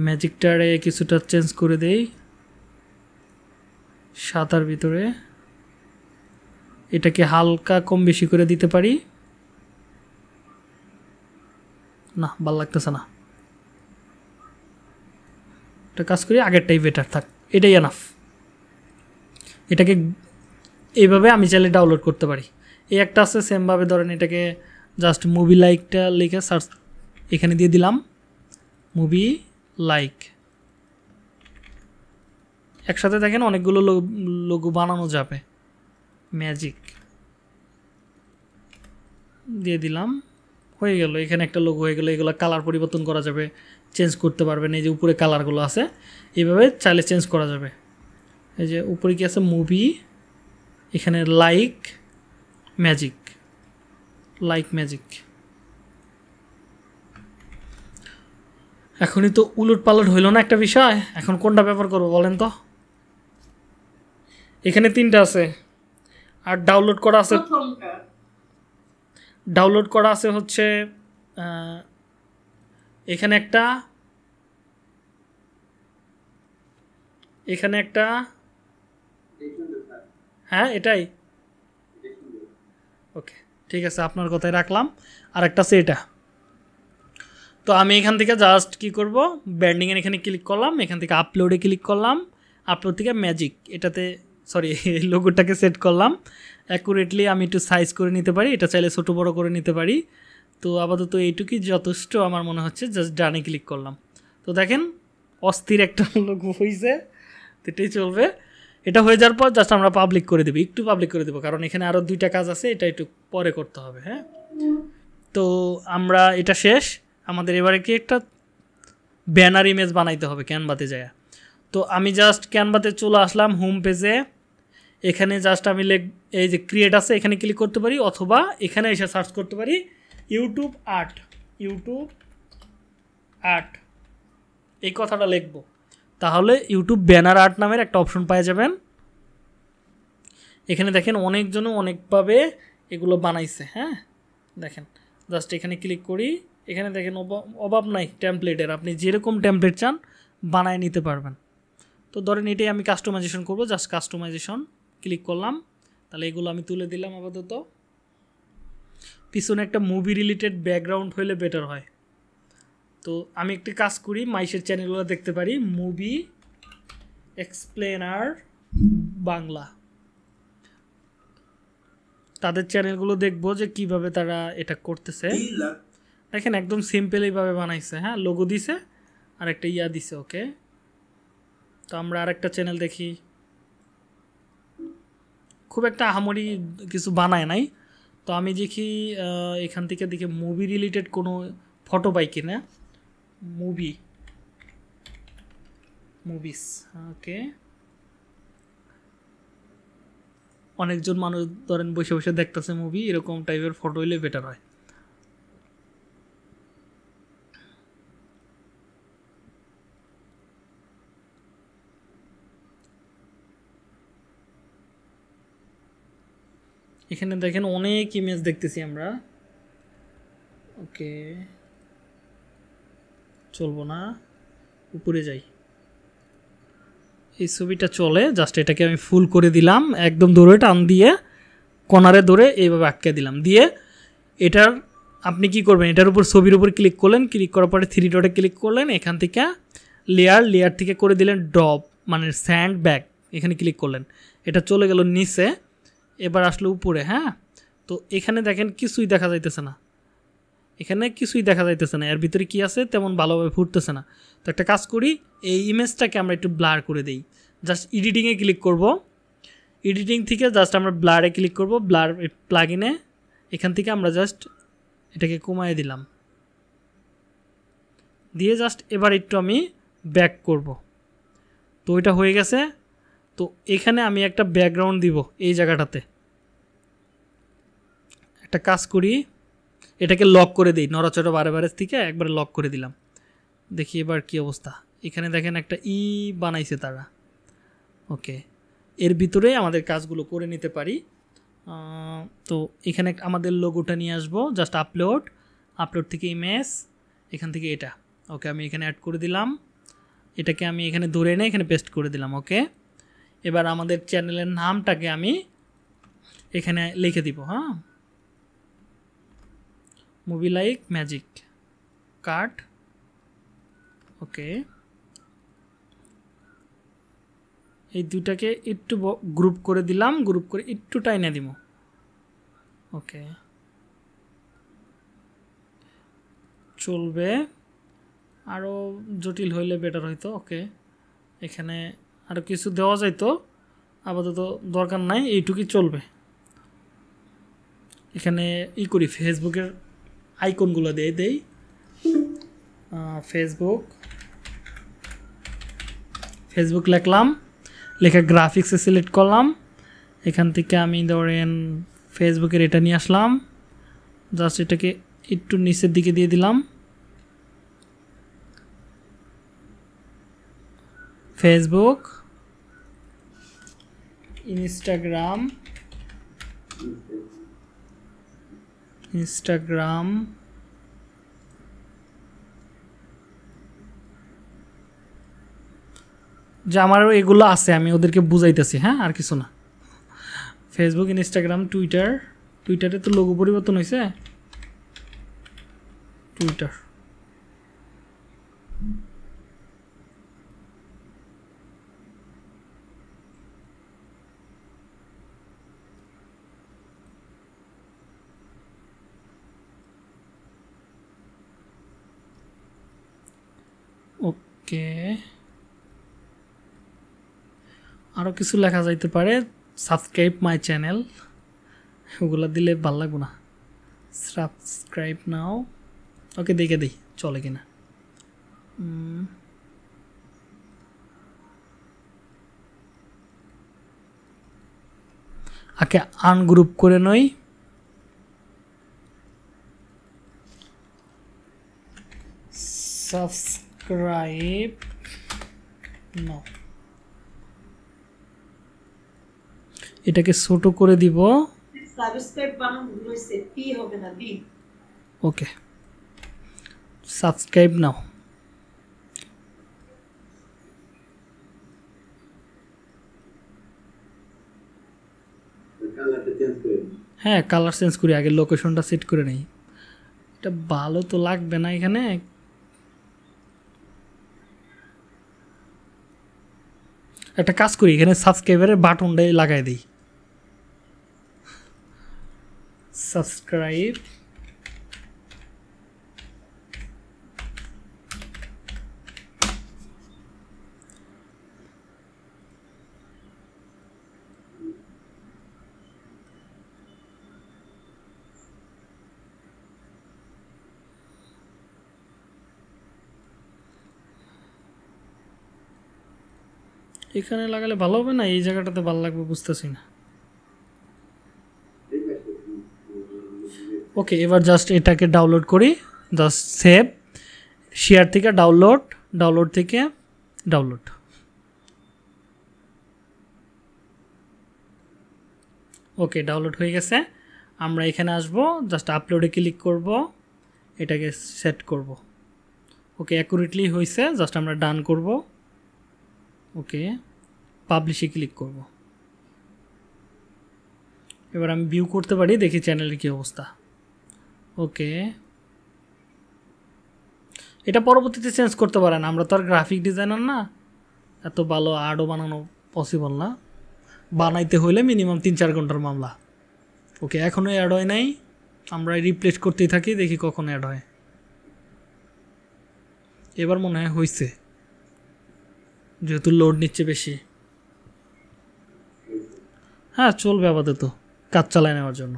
S1: ম্যাজিকটারে কিছুটা চেঞ্জ করে দেই সাতার ভিতরে এটাকে হালকা কম বেশি করে দিতে পারি না ভাল লাগতেছে না একটা কাজ করি আগেরটাই বেটার থাক এটাই এনাফ এটাকে এইভাবে আমি চাইলে ডাউনলোড করতে পারি এই একটা আছে সেমভাবে ধরেন এটাকে জাস্ট মুভি লাইকটা লিখে সার্চ এখানে দিয়ে দিলাম মুভি লাইক একসাথে দেখেন অনেকগুলো লোগো বানানো যাবে ম্যাজিক দিয়ে দিলাম হয়ে গেল এখানে একটা লোগো হয়ে গেলো এগুলো কালার পরিবর্তন করা যাবে চেঞ্জ করতে পারবেন এই যে উপরে কালারগুলো আছে এইভাবে চাইলে চেঞ্জ করা যাবে এই যে উপরে কি আছে মুভি এখানে লাইক ম্যাজিক লাইক ম্যাজিক এখনই তো উলট পালট হইল না একটা বিষয় এখন কোনটা ব্যবহার করবো বলেন তো এখানে তিনটা আছে আর ডাউনলোড করা আছে ডাউনলোড করা আছে হচ্ছে এখানে একটা এখানে একটা হ্যাঁ এটাই ওকে ঠিক আছে আপনার কথাই রাখলাম আর একটা আছে এটা তো আমি এখান থেকে জাস্ট কি করব ব্যান্ডিংয়ের এখানে ক্লিক করলাম এখান থেকে আপলোডে ক্লিক করলাম আপলোড থেকে ম্যাজিক এটাতে সরি লোগোটাকে সেট করলাম অ্যাকুরেটলি আমি একটু সাইজ করে নিতে পারি এটা চাইলে ছোটো বড় করে নিতে পারি তো আপাতত এইটুকুই যথেষ্ট আমার মনে হচ্ছে জাস্ট ডানে ক্লিক করলাম তো দেখেন অস্থির একটা লোগো হয়েছে এটাই চলবে এটা হয়ে যাওয়ার পর জাস্ট আমরা পাবলিক করে দেবো একটু পাবলিক করে দেবো কারণ এখানে আরও দুইটা কাজ আছে এটা একটু পরে করতে হবে হ্যাঁ তো আমরা এটা শেষ আমাদের এবারে কি একটা ব্যানার ইমেজ বানাইতে হবে ক্যানভাতে যায় তো আমি জাস্ট ক্যানভাতে চলে আসলাম হোম পেজে এখানে জাস্ট আমি লেখ এই যে ক্রিয়েট আছে এখানে ক্লিক করতে পারি অথবা এখানে এসে সার্চ করতে পারি ইউটিউব আর্ট ইউটিউব আর্ট এই কথাটা লিখব তাহলে ইউটিউব ব্যানার আর্ট নামের একটা অপশন পাওয়া যাবেন এখানে দেখেন অনেকজনও অনেকভাবে এগুলো বানাইছে হ্যাঁ দেখেন জাস্ট এখানে ক্লিক করি এখানে দেখেন অভাব নাই ট্যাম্পলেটের আপনি যেরকম ট্যাম্পলেট চান বানায় নিতে পারবেন তো ধরেন এটাই আমি কাস্টমাইজেশন করব জাস্ট কাস্টমাইজেশন ক্লিক করলাম তাহলে এগুলো আমি তুলে দিলাম আপাতত পিছনে একটা মুভি রিলেটেড ব্যাকগ্রাউন্ড হলে বেটার হয় তো আমি একটি কাজ করি মাইশের চ্যানেলগুলো দেখতে পারি মুভি এক্সপ্লেনার বাংলা তাদের চ্যানেলগুলো দেখবো যে কিভাবে তারা এটা করতেছে দেখেন একদম সিম্পল এইভাবে বানাইছে হ্যাঁ লোগো দিছে আর একটা ইয়া দিছে ওকে তো আমরা আরেকটা চ্যানেল দেখি খুব একটা আহামরি কিছু বানায় নাই তো আমি দেখি এখান থেকে দেখি মুভি রিলেটেড কোনো ফটো পাই কিনা মুভি মুভিস ওকে অনেকজন মানুষ ধরেন বসে বসে দেখতেছে মুভি এরকম টাইপের ফটো হইলে বেটার হয় এখানে দেখেন অনেক ইমেজ দেখতেছি আমরা ওকে চলবো না উপরে যাই এই ছবিটা চলে জাস্ট এটাকে আমি ফুল করে দিলাম একদম দৌড়ে টান দিয়ে কনারে ধরে এইভাবে আটকে দিলাম দিয়ে এটার আপনি কি করবেন এটার উপর ছবির উপর ক্লিক করলেন ক্লিক করার পরে থ্রি ডটে ক্লিক করলেন এখান থেকে লেয়ার লেয়ার থেকে করে দিলেন ড্রপ মানে স্যান্ড ব্যাগ এখানে ক্লিক করলেন এটা চলে গেল নিচে এবার আসলো উপরে হ্যাঁ তো এখানে দেখেন কিছুই দেখা যাইতেছে না এখানে কিছুই দেখা যাইতেছে না এর ভিতরে কি আছে তেমন ভালোভাবে ফুটতেছে না তো একটা কাজ করি এই ইমেজটাকে আমরা একটু ব্লার করে দিই জাস্ট এডিটিংয়ে ক্লিক করব এডিটিং থেকে জাস্ট আমরা ব্লারে ক্লিক করব ব্লার প্লাগিনে এখান থেকে আমরা জাস্ট এটাকে কমায় দিলাম দিয়ে জাস্ট এবার একটু আমি ব্যাক করব তো ওইটা হয়ে গেছে তো এখানে আমি একটা ব্যাকগ্রাউন্ড দিব এই জায়গাটাতে একটা কাজ করি এটাকে লক করে দিই নড়াচড়া বারে বারে থেকে একবার লক করে দিলাম দেখি এবার কি অবস্থা এখানে দেখেন একটা ই বানাইছে তারা ওকে এর ভিতরে আমাদের কাজগুলো করে নিতে পারি তো এখানে আমাদের লোগোটা নিয়ে আসবো জাস্ট আপলোড আপলোড থেকে ইমেজ এখান থেকে এটা ওকে আমি এখানে অ্যাড করে দিলাম এটাকে আমি এখানে ধরে এনে এখানে পেস্ট করে দিলাম ওকে এবার আমাদের চ্যানেলের নামটাকে আমি এখানে লিখে দিব হ্যাঁ movie like magic card okay এই দুটাকে একটু গ্রুপ করে দিলাম গ্রুপ করে একটু টাইনে দিব ওকে চলবে আরও জটিল হইলে বেটার হইতো ওকে এখানে আর কিছু দেওয়া যায় তো আপাতত দরকার নাই এইটুকুই চলবে এখানে ই করি ফেসবুকের আইকনগুলো দিয়ে দেই ফেসবুক ফেসবুক লিখলাম লেখা গ্রাফিক্সে সিলেক্ট করলাম এখান থেকে আমি ধরেন ফেসবুকের এটা নিয়ে আসলাম জাস্ট এটাকে একটু নিচের দিকে দিয়ে দিলাম ফেসবুক ইনস্টাগ্রাম ইনস্টাগ্রাম যে আমারও এগুলো আছে আমি ওদেরকে বুঝাইতেছি হ্যাঁ আর কিছু না ফেসবুক ইনস্টাগ্রাম টুইটার টুইটারে তো লোগো পরিবর্তন হয়েছে টুইটার ওকে আরও কিছু লেখা যাইতে পারে সাবস্ক্রাইব মাই চ্যানেল ওগুলো দিলে ভাল লাগবো না সাবস্ক্রাইব নাও ওকে দেখে দিই চলে কিনা আগে আনগ্রুপ করে নই সাবস্ক্রাইব subscribe no এটাকে ছোট করে দিব সাবস্ক্রাইব বানান ভুল হইছে পি হবে না বি ওকে সাবস্ক্রাইব নাও হ্যাঁ কালার চেঞ্জ করি আগে লোকেশনটা সেট করে নেই এটা ভালো তো লাগবে না এখানে একটা কাজ করি এখানে সাবস্ক্রাইবারের বাটনটা লাগায় দেই সাবস্ক্রাইব এখানে লাগালে ভালো হবে না এই জায়গাটাতে ভালো লাগবে বুঝতেছি না ওকে এবার জাস্ট এটাকে ডাউনলোড করি জাস্ট সেভ শেয়ার থেকে ডাউনলোড ডাউনলোড থেকে ডাউনলোড ওকে ডাউনলোড হয়ে গেছে আমরা এখানে আসব জাস্ট আপলোডে ক্লিক করব এটাকে সেট করব ওকে অ্যাকুরেটলি হয়েছে জাস্ট আমরা ডান করবো ওকে পাবলিশে ক্লিক করব এবার আমি ভিউ করতে পারি দেখি চ্যানেলের কী অবস্থা ওকে এটা পরবর্তীতে চেঞ্জ করতে পারেন আমরা তো আর গ্রাফিক ডিজাইনার না এত ভালো আর্টও বানানো পসিবল না বানাইতে হইলে মিনিমাম তিন চার ঘন্টার মামলা ওকে এখনও অ্যাড হয় নাই আমরা রিপ্লেস করতেই থাকি দেখি কখন অ্যাড হয় এবার মনে হয় হয়েছে যেহেতু লোড নিচ্ছে বেশি হ্যাঁ চলবে আপাতত কাজ চালায় নেওয়ার জন্য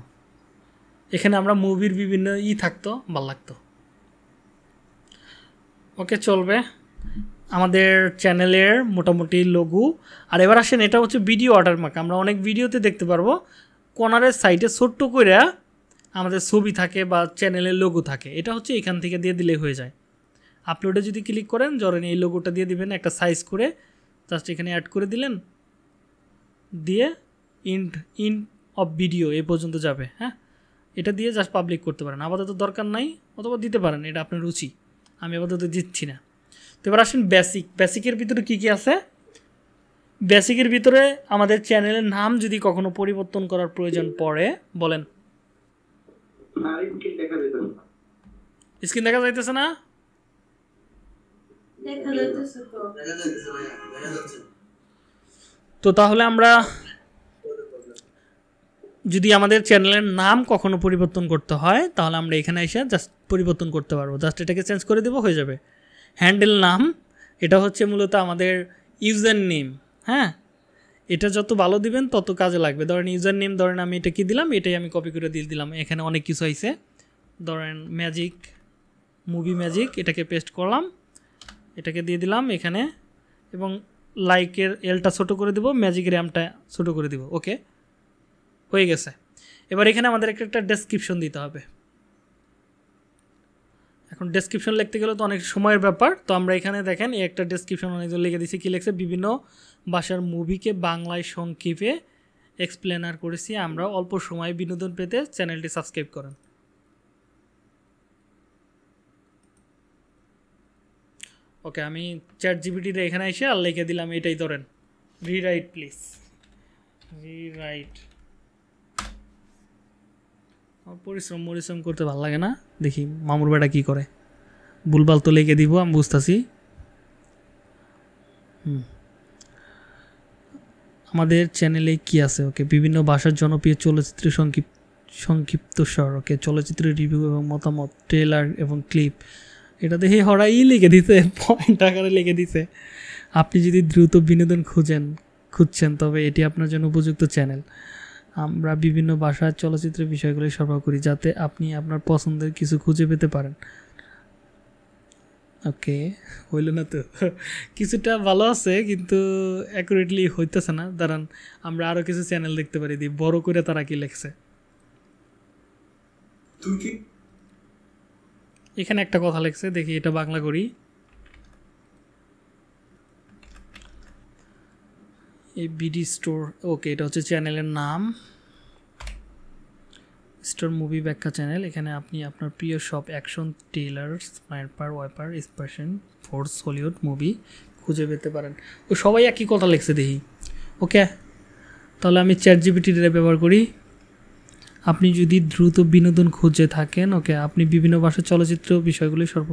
S1: এখানে আমরা মুভির বিভিন্ন ই থাকতো ভাল লাগতো ওকে চলবে আমাদের চ্যানেলের মোটামুটি লঘু আর এবার আসেন এটা হচ্ছে ভিডিও ওয়াটারমার্ক আমরা অনেক ভিডিওতে দেখতে পারবো কোনারের সাইডে ছোট্ট করে আমাদের ছবি থাকে বা চ্যানেলের লোগো থাকে এটা হচ্ছে এখান থেকে দিয়ে দিলে হয়ে যায় আপলোডে যদি ক্লিক করেন জরেন এই লোগোটা দিয়ে দিবেন একটা সাইজ করে জাস্ট এখানে অ্যাড করে দিলেন দিয়ে ইন্ট ইন অফ ভিডিও এ পর্যন্ত যাবে হ্যাঁ এটা দিয়ে জাস্ট পাবলিক করতে পারেন আপাতত দরকার নাই অথবা দিতে পারেন এটা আপনার রুচি আমি আপাতত দিচ্ছি না তো এবার আসেন বেসিক বেসিকের ভিতরে কী কী আছে বেসিকের ভিতরে আমাদের চ্যানেলের নাম যদি কখনো পরিবর্তন করার প্রয়োজন পড়ে বলেন স্ক্রিন দেখা যাইতেছে না তো তাহলে আমরা যদি আমাদের চ্যানেলের নাম কখনো পরিবর্তন করতে হয় তাহলে আমরা এখানে এসে জাস্ট পরিবর্তন করতে পারবো জাস্ট এটাকে চেঞ্জ করে দেবো হয়ে যাবে হ্যান্ডেল নাম এটা হচ্ছে মূলত আমাদের ইউজার নেম হ্যাঁ এটা যত ভালো দিবেন তত কাজে লাগবে ধরেন ইউজার নেম ধরেন আমি এটা কি দিলাম এটাই আমি কপি করে দিয়ে দিলাম এখানে অনেক কিছু হয়েছে ধরেন ম্যাজিক মুভি ম্যাজিক এটাকে পেস্ট করলাম এটাকে দিয়ে দিলাম এখানে এবং লাইকের এলটা ছোটো করে দিব ম্যাজিক র্যামটা ছোটো করে দিব ওকে হয়ে গেছে এবার এখানে আমাদের একটা একটা ডেসক্রিপশন দিতে হবে এখন ডেসক্রিপশন লিখতে গেলে তো অনেক সময়ের ব্যাপার তো আমরা এখানে দেখেন এই একটা ডেসক্রিপশন অনেকজন মানে লিখে দিয়েছি কী লিখছে বিভিন্ন ভাষার মুভিকে বাংলায় সংক্ষেপে এক্সপ্লেনার করেছি আমরা অল্প সময় বিনোদন পেতে চ্যানেলটি সাবস্ক্রাইব করেন ওকে আমি চ্যাট জিবিটির এখানে এসে আর লিখে দিলাম এটাই ধরেন রিরাইট প্লিজ রিরাইট আমার পরিশ্রম পরিশ্রম করতে ভালো লাগে না দেখি মামুর বেটা কী করে ভুলবাল তো লিখে দিব আমি বুঝতেছি হুম আমাদের চ্যানেলে কি আছে ওকে বিভিন্ন ভাষার জনপ্রিয় চলচ্চিত্র সংক্ষিপ্ত সংক্ষিপ্ত স্বর ওকে চলচ্চিত্রের রিভিউ এবং মতামত ট্রেলার এবং ক্লিপ এটা দেখে হরাই লিখে দিছে পয়েন্ট আকারে লিখে দিছে আপনি যদি দ্রুত বিনোদন খুঁজেন খুঁজছেন তবে এটি আপনার জন্য উপযুক্ত চ্যানেল আমরা বিভিন্ন ভাষার চলচ্চিত্রের বিষয়গুলি সরবরাহ করি যাতে আপনি আপনার পছন্দের কিছু খুঁজে পেতে পারেন ওকে হইল না তো কিছুটা ভালো আছে কিন্তু অ্যাকুরেটলি হইতেছে না দাঁড়ান আমরা আরও কিছু চ্যানেল দেখতে পারি দিই বড় করে তারা কি লেখছে এখানে একটা কথা লেখছে দেখি এটা বাংলা করি এই বিডি স্টোর ওকে এটা হচ্ছে চ্যানেলের নাম স্টোর মুভি ব্যাখ্যা চ্যানেল এখানে আপনি আপনার প্রিয় সব অ্যাকশন টেলার্স মাইপার ওয়াইপার স্পেশন ফোর্স হলিউড মুভি খুঁজে পেতে পারেন ও সবাই একই কথা লেখছে দেখি ওকে তাহলে আমি চ্যাট জিবিটিটা ব্যবহার করি আপনি যদি দ্রুত বিনোদন খুঁজে থাকেন ওকে আপনি বিভিন্ন ভাষার চলচ্চিত্র বিষয়গুলি সর্ব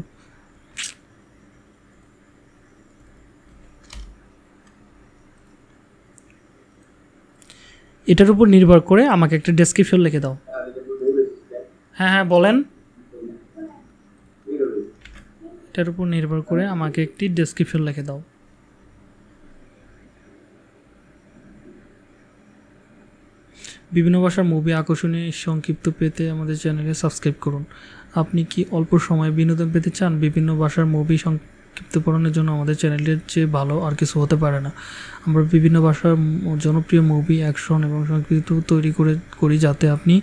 S1: এটার উপর নির্ভর করে আমাকে একটা ডেসক্রিপশন লিখে দাও হ্যাঁ হ্যাঁ বলেন এটার উপর নির্ভর করে আমাকে একটি ডেসক্রিপশন লিখে দাও বিভিন্ন ভাষার মুভি আকর্ষণীয় সংক্ষিপ্ত পেতে আমাদের চ্যানেলে সাবস্ক্রাইব করুন আপনি কি অল্প সময়ে বিনোদন পেতে চান বিভিন্ন ভাষার মুভি সংক্ষিপ্তকরণের জন্য আমাদের চ্যানেলের চেয়ে ভালো আর কিছু হতে পারে না আমরা বিভিন্ন ভাষার জনপ্রিয় মুভি অ্যাকশন এবং সংক্ষিপ্ত তৈরি করে করি যাতে আপনি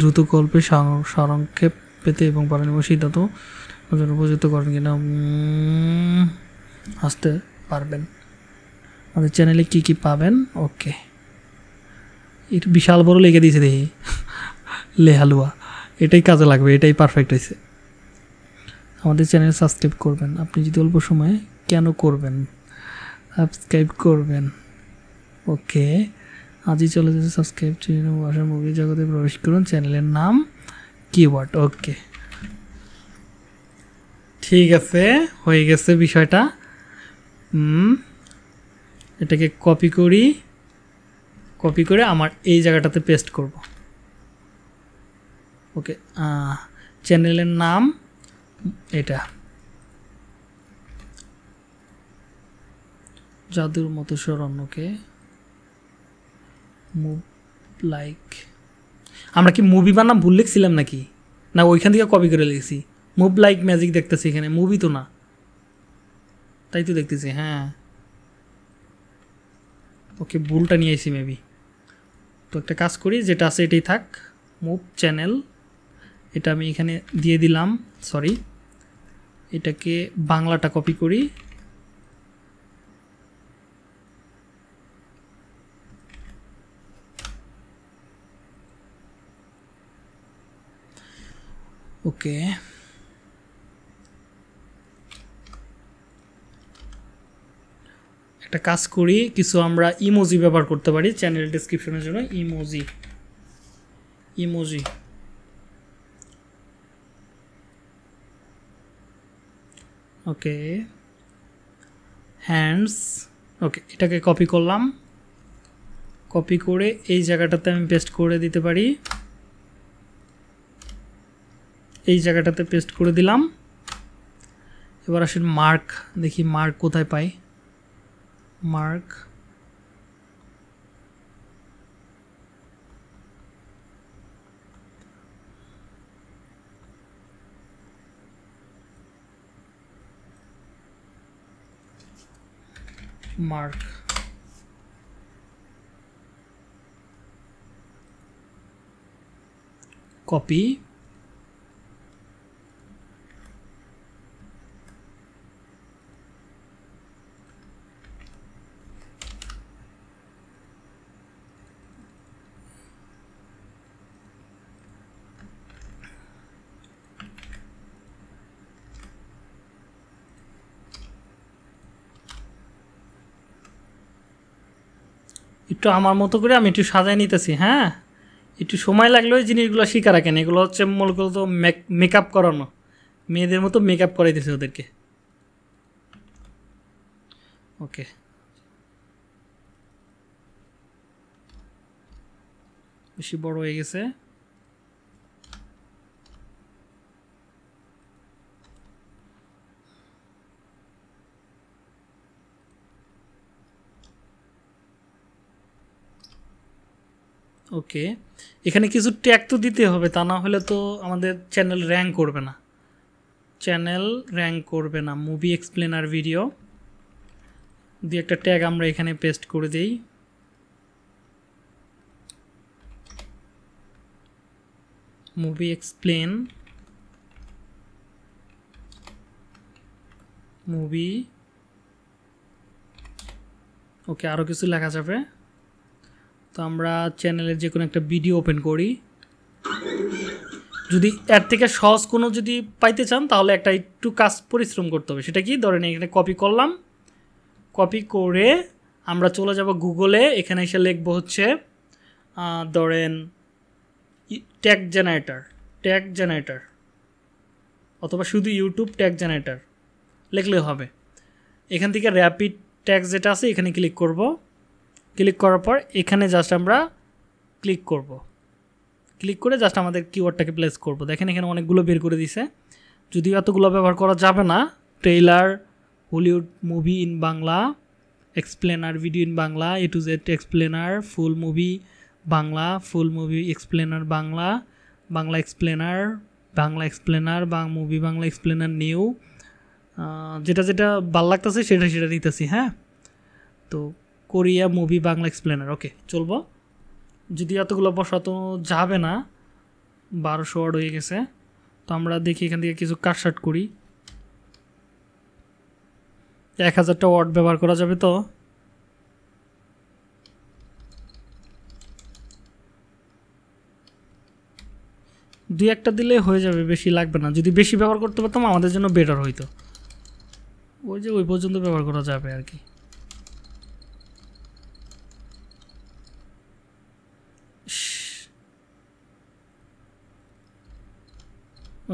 S1: দ্রুত গল্পে সারাংক্ষেপ পেতে এবং পারেন এবং সিদ্ধান্ত উপযুক্ত করেন কিনা আসতে পারবেন আমাদের চ্যানেলে কি কি পাবেন ওকে একটু বিশাল বড় লেগে দিয়েছে দেখি লেহালুয়া এটাই কাজে লাগবে এটাই পারফেক্ট হয়েছে আমাদের চ্যানেল সাবস্ক্রাইব করবেন আপনি যদি অল্প সময়ে কেন করবেন সাবস্ক্রাইব করবেন ওকে আজই চলে যাচ্ছে সাবস্ক্রাইব আসার মুভি জগতে প্রবেশ করুন চ্যানেলের নাম কিওয়ার্ড ওকে ঠিক আছে হয়ে গেছে বিষয়টা এটাকে কপি করি কপি করে আমার এই জায়গাটাতে পেস্ট করব ওকে চ্যানেলের নাম এটা জাদুর মতো অন্যকে মুভ লাইক আমরা কি মুভি বা নাম ভুল লিখছিলাম নাকি না ওইখান থেকে কপি করে লিখছি মুভ লাইক ম্যাজিক দেখতেছি এখানে মুভি তো না তাই তো দেখতেছি হ্যাঁ ওকে ভুলটা নিয়ে আসি মেবি তো একটা কাজ করি যেটা আছে এটাই থাক মুভ চ্যানেল এটা আমি এখানে দিয়ে দিলাম সরি এটাকে বাংলাটা কপি করি ওকে okay. একটা কাজ করি কিছু আমরা ইমোজি ব্যবহার করতে পারি চ্যানেল ডিসক্রিপশনের জন্য emoji emoji okay hands okay এটাকে কপি করলাম কপি করে এই জায়গাটাতে আমি পেস্ট করে দিতে পারি এই জায়গাটাতে পেস্ট করে দিলাম এবার আসেন মার্ক দেখি মার্ক কোথায় পাই mark mark copy একটু আমার মতো করে আমি একটু সাজায় নিতেছি হ্যাঁ একটু সময় ওই জিনিসগুলো শিখা রাখেন এগুলো হচ্ছে মূলত মেকআপ করানো মেয়েদের মতো মেকআপ করাই দিয়েছে ওদেরকে ওকে বেশি বড় হয়ে গেছে ওকে এখানে কিছু ট্যাগ তো দিতে হবে তা না হলে তো আমাদের চ্যানেল র্যাঙ্ক করবে না চ্যানেল র্যাঙ্ক করবে না মুভি এক্সপ্লেনার ভিডিও দু একটা ট্যাগ আমরা এখানে পেস্ট করে দিই মুভি এক্সপ্লেন মুভি ওকে আরও কিছু লেখা যাবে তো আমরা চ্যানেলের যে কোনো একটা ভিডিও ওপেন করি যদি এর থেকে সহজ কোনো যদি পাইতে চান তাহলে একটা একটু কাজ পরিশ্রম করতে হবে সেটা কি ধরেন এখানে কপি করলাম কপি করে আমরা চলে যাব গুগলে এখানে এসে লিখবো হচ্ছে ধরেন ট্যাগ জেনারেটার ট্যাগ জেনারেটার অথবা শুধু ইউটিউব ট্যাগ জেনারেটার লিখলে হবে এখান থেকে র্যাপিড ট্যাগ যেটা আছে এখানে ক্লিক করবো ক্লিক করার পর এখানে জাস্ট আমরা ক্লিক করব ক্লিক করে জাস্ট আমাদের কিওয়ার্ডটাকে প্লেস করব দেখেন এখানে অনেকগুলো বের করে দিছে যদিও এতগুলো ব্যবহার করা যাবে না trailer Hollywood movie in Bangla explainer video in Bangla A to Z explainer full movie Bangla full movie explainer Bangla Bangla explainer Bangla explainer Bangla movie Bangla explainer new যেটা যেটা ভালো লাগতেছে সেটা সেটা দিতেছি হ্যাঁ তো Korea movie Bangla explainer okay চলবো যদি এতগুলো বসাতো যাবে না বারোশো ওয়ার্ড হয়ে গেছে তো আমরা দেখি এখান থেকে কিছু কাটসাট করি এক হাজারটা ওয়ার্ড ব্যবহার করা যাবে তো দু একটা দিলে হয়ে যাবে বেশি লাগবে না যদি বেশি ব্যবহার করতে পারতাম আমাদের জন্য বেটার হইতো ওই যে ওই পর্যন্ত ব্যবহার করা যাবে আর কি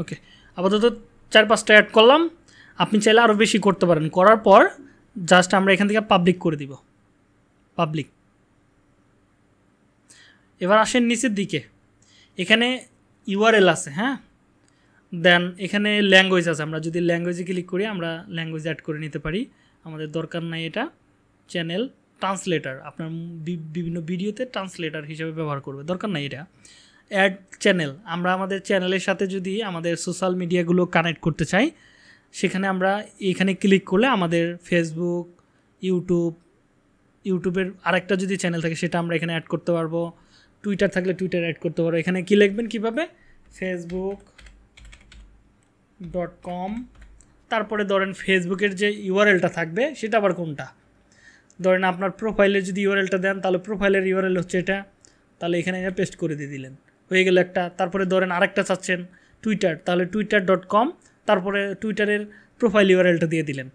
S1: ওকে আপাতত চার পাঁচটা অ্যাড করলাম আপনি চাইলে আরও বেশি করতে পারেন করার পর জাস্ট আমরা এখান থেকে পাবলিক করে দিব পাবলিক এবার আসেন নিচের দিকে এখানে ইউআরএল আছে হ্যাঁ দেন এখানে ল্যাঙ্গুয়েজ আছে আমরা যদি ল্যাঙ্গুয়েজে ক্লিক করি আমরা ল্যাঙ্গুয়েজ অ্যাড করে নিতে পারি আমাদের দরকার নাই এটা চ্যানেল ট্রান্সলেটার আপনার বিভিন্ন ভিডিওতে ট্রান্সলেটার হিসেবে ব্যবহার করবে দরকার নাই এটা অ্যাড চ্যানেল আমরা আমাদের চ্যানেলের সাথে যদি আমাদের সোশ্যাল মিডিয়াগুলো কানেক্ট করতে চাই সেখানে আমরা এখানে ক্লিক করলে আমাদের ফেসবুক ইউটিউব ইউটিউবের আরেকটা যদি চ্যানেল থাকে সেটা আমরা এখানে অ্যাড করতে পারবো টুইটার থাকলে টুইটার অ্যাড করতে পারবো এখানে কী লিখবেন কীভাবে ফেসবুক ডট কম তারপরে ধরেন ফেসবুকের যে ইউআরএলটা থাকবে সেটা আবার কোনটা ধরেন আপনার প্রোফাইলে যদি ইউআরএলটা দেন তাহলে প্রোফাইলের ইউআরএল হচ্ছে এটা তাহলে এখানে পেস্ট করে দিয়ে দিলেন হয়ে গেল একটা তারপরে ধরেন আরেকটা চাচ্ছেন টুইটার তাহলে টুইটার ডট কম তারপরে টুইটারের প্রোফাইল ইউআরএলটা দিয়ে দিলেন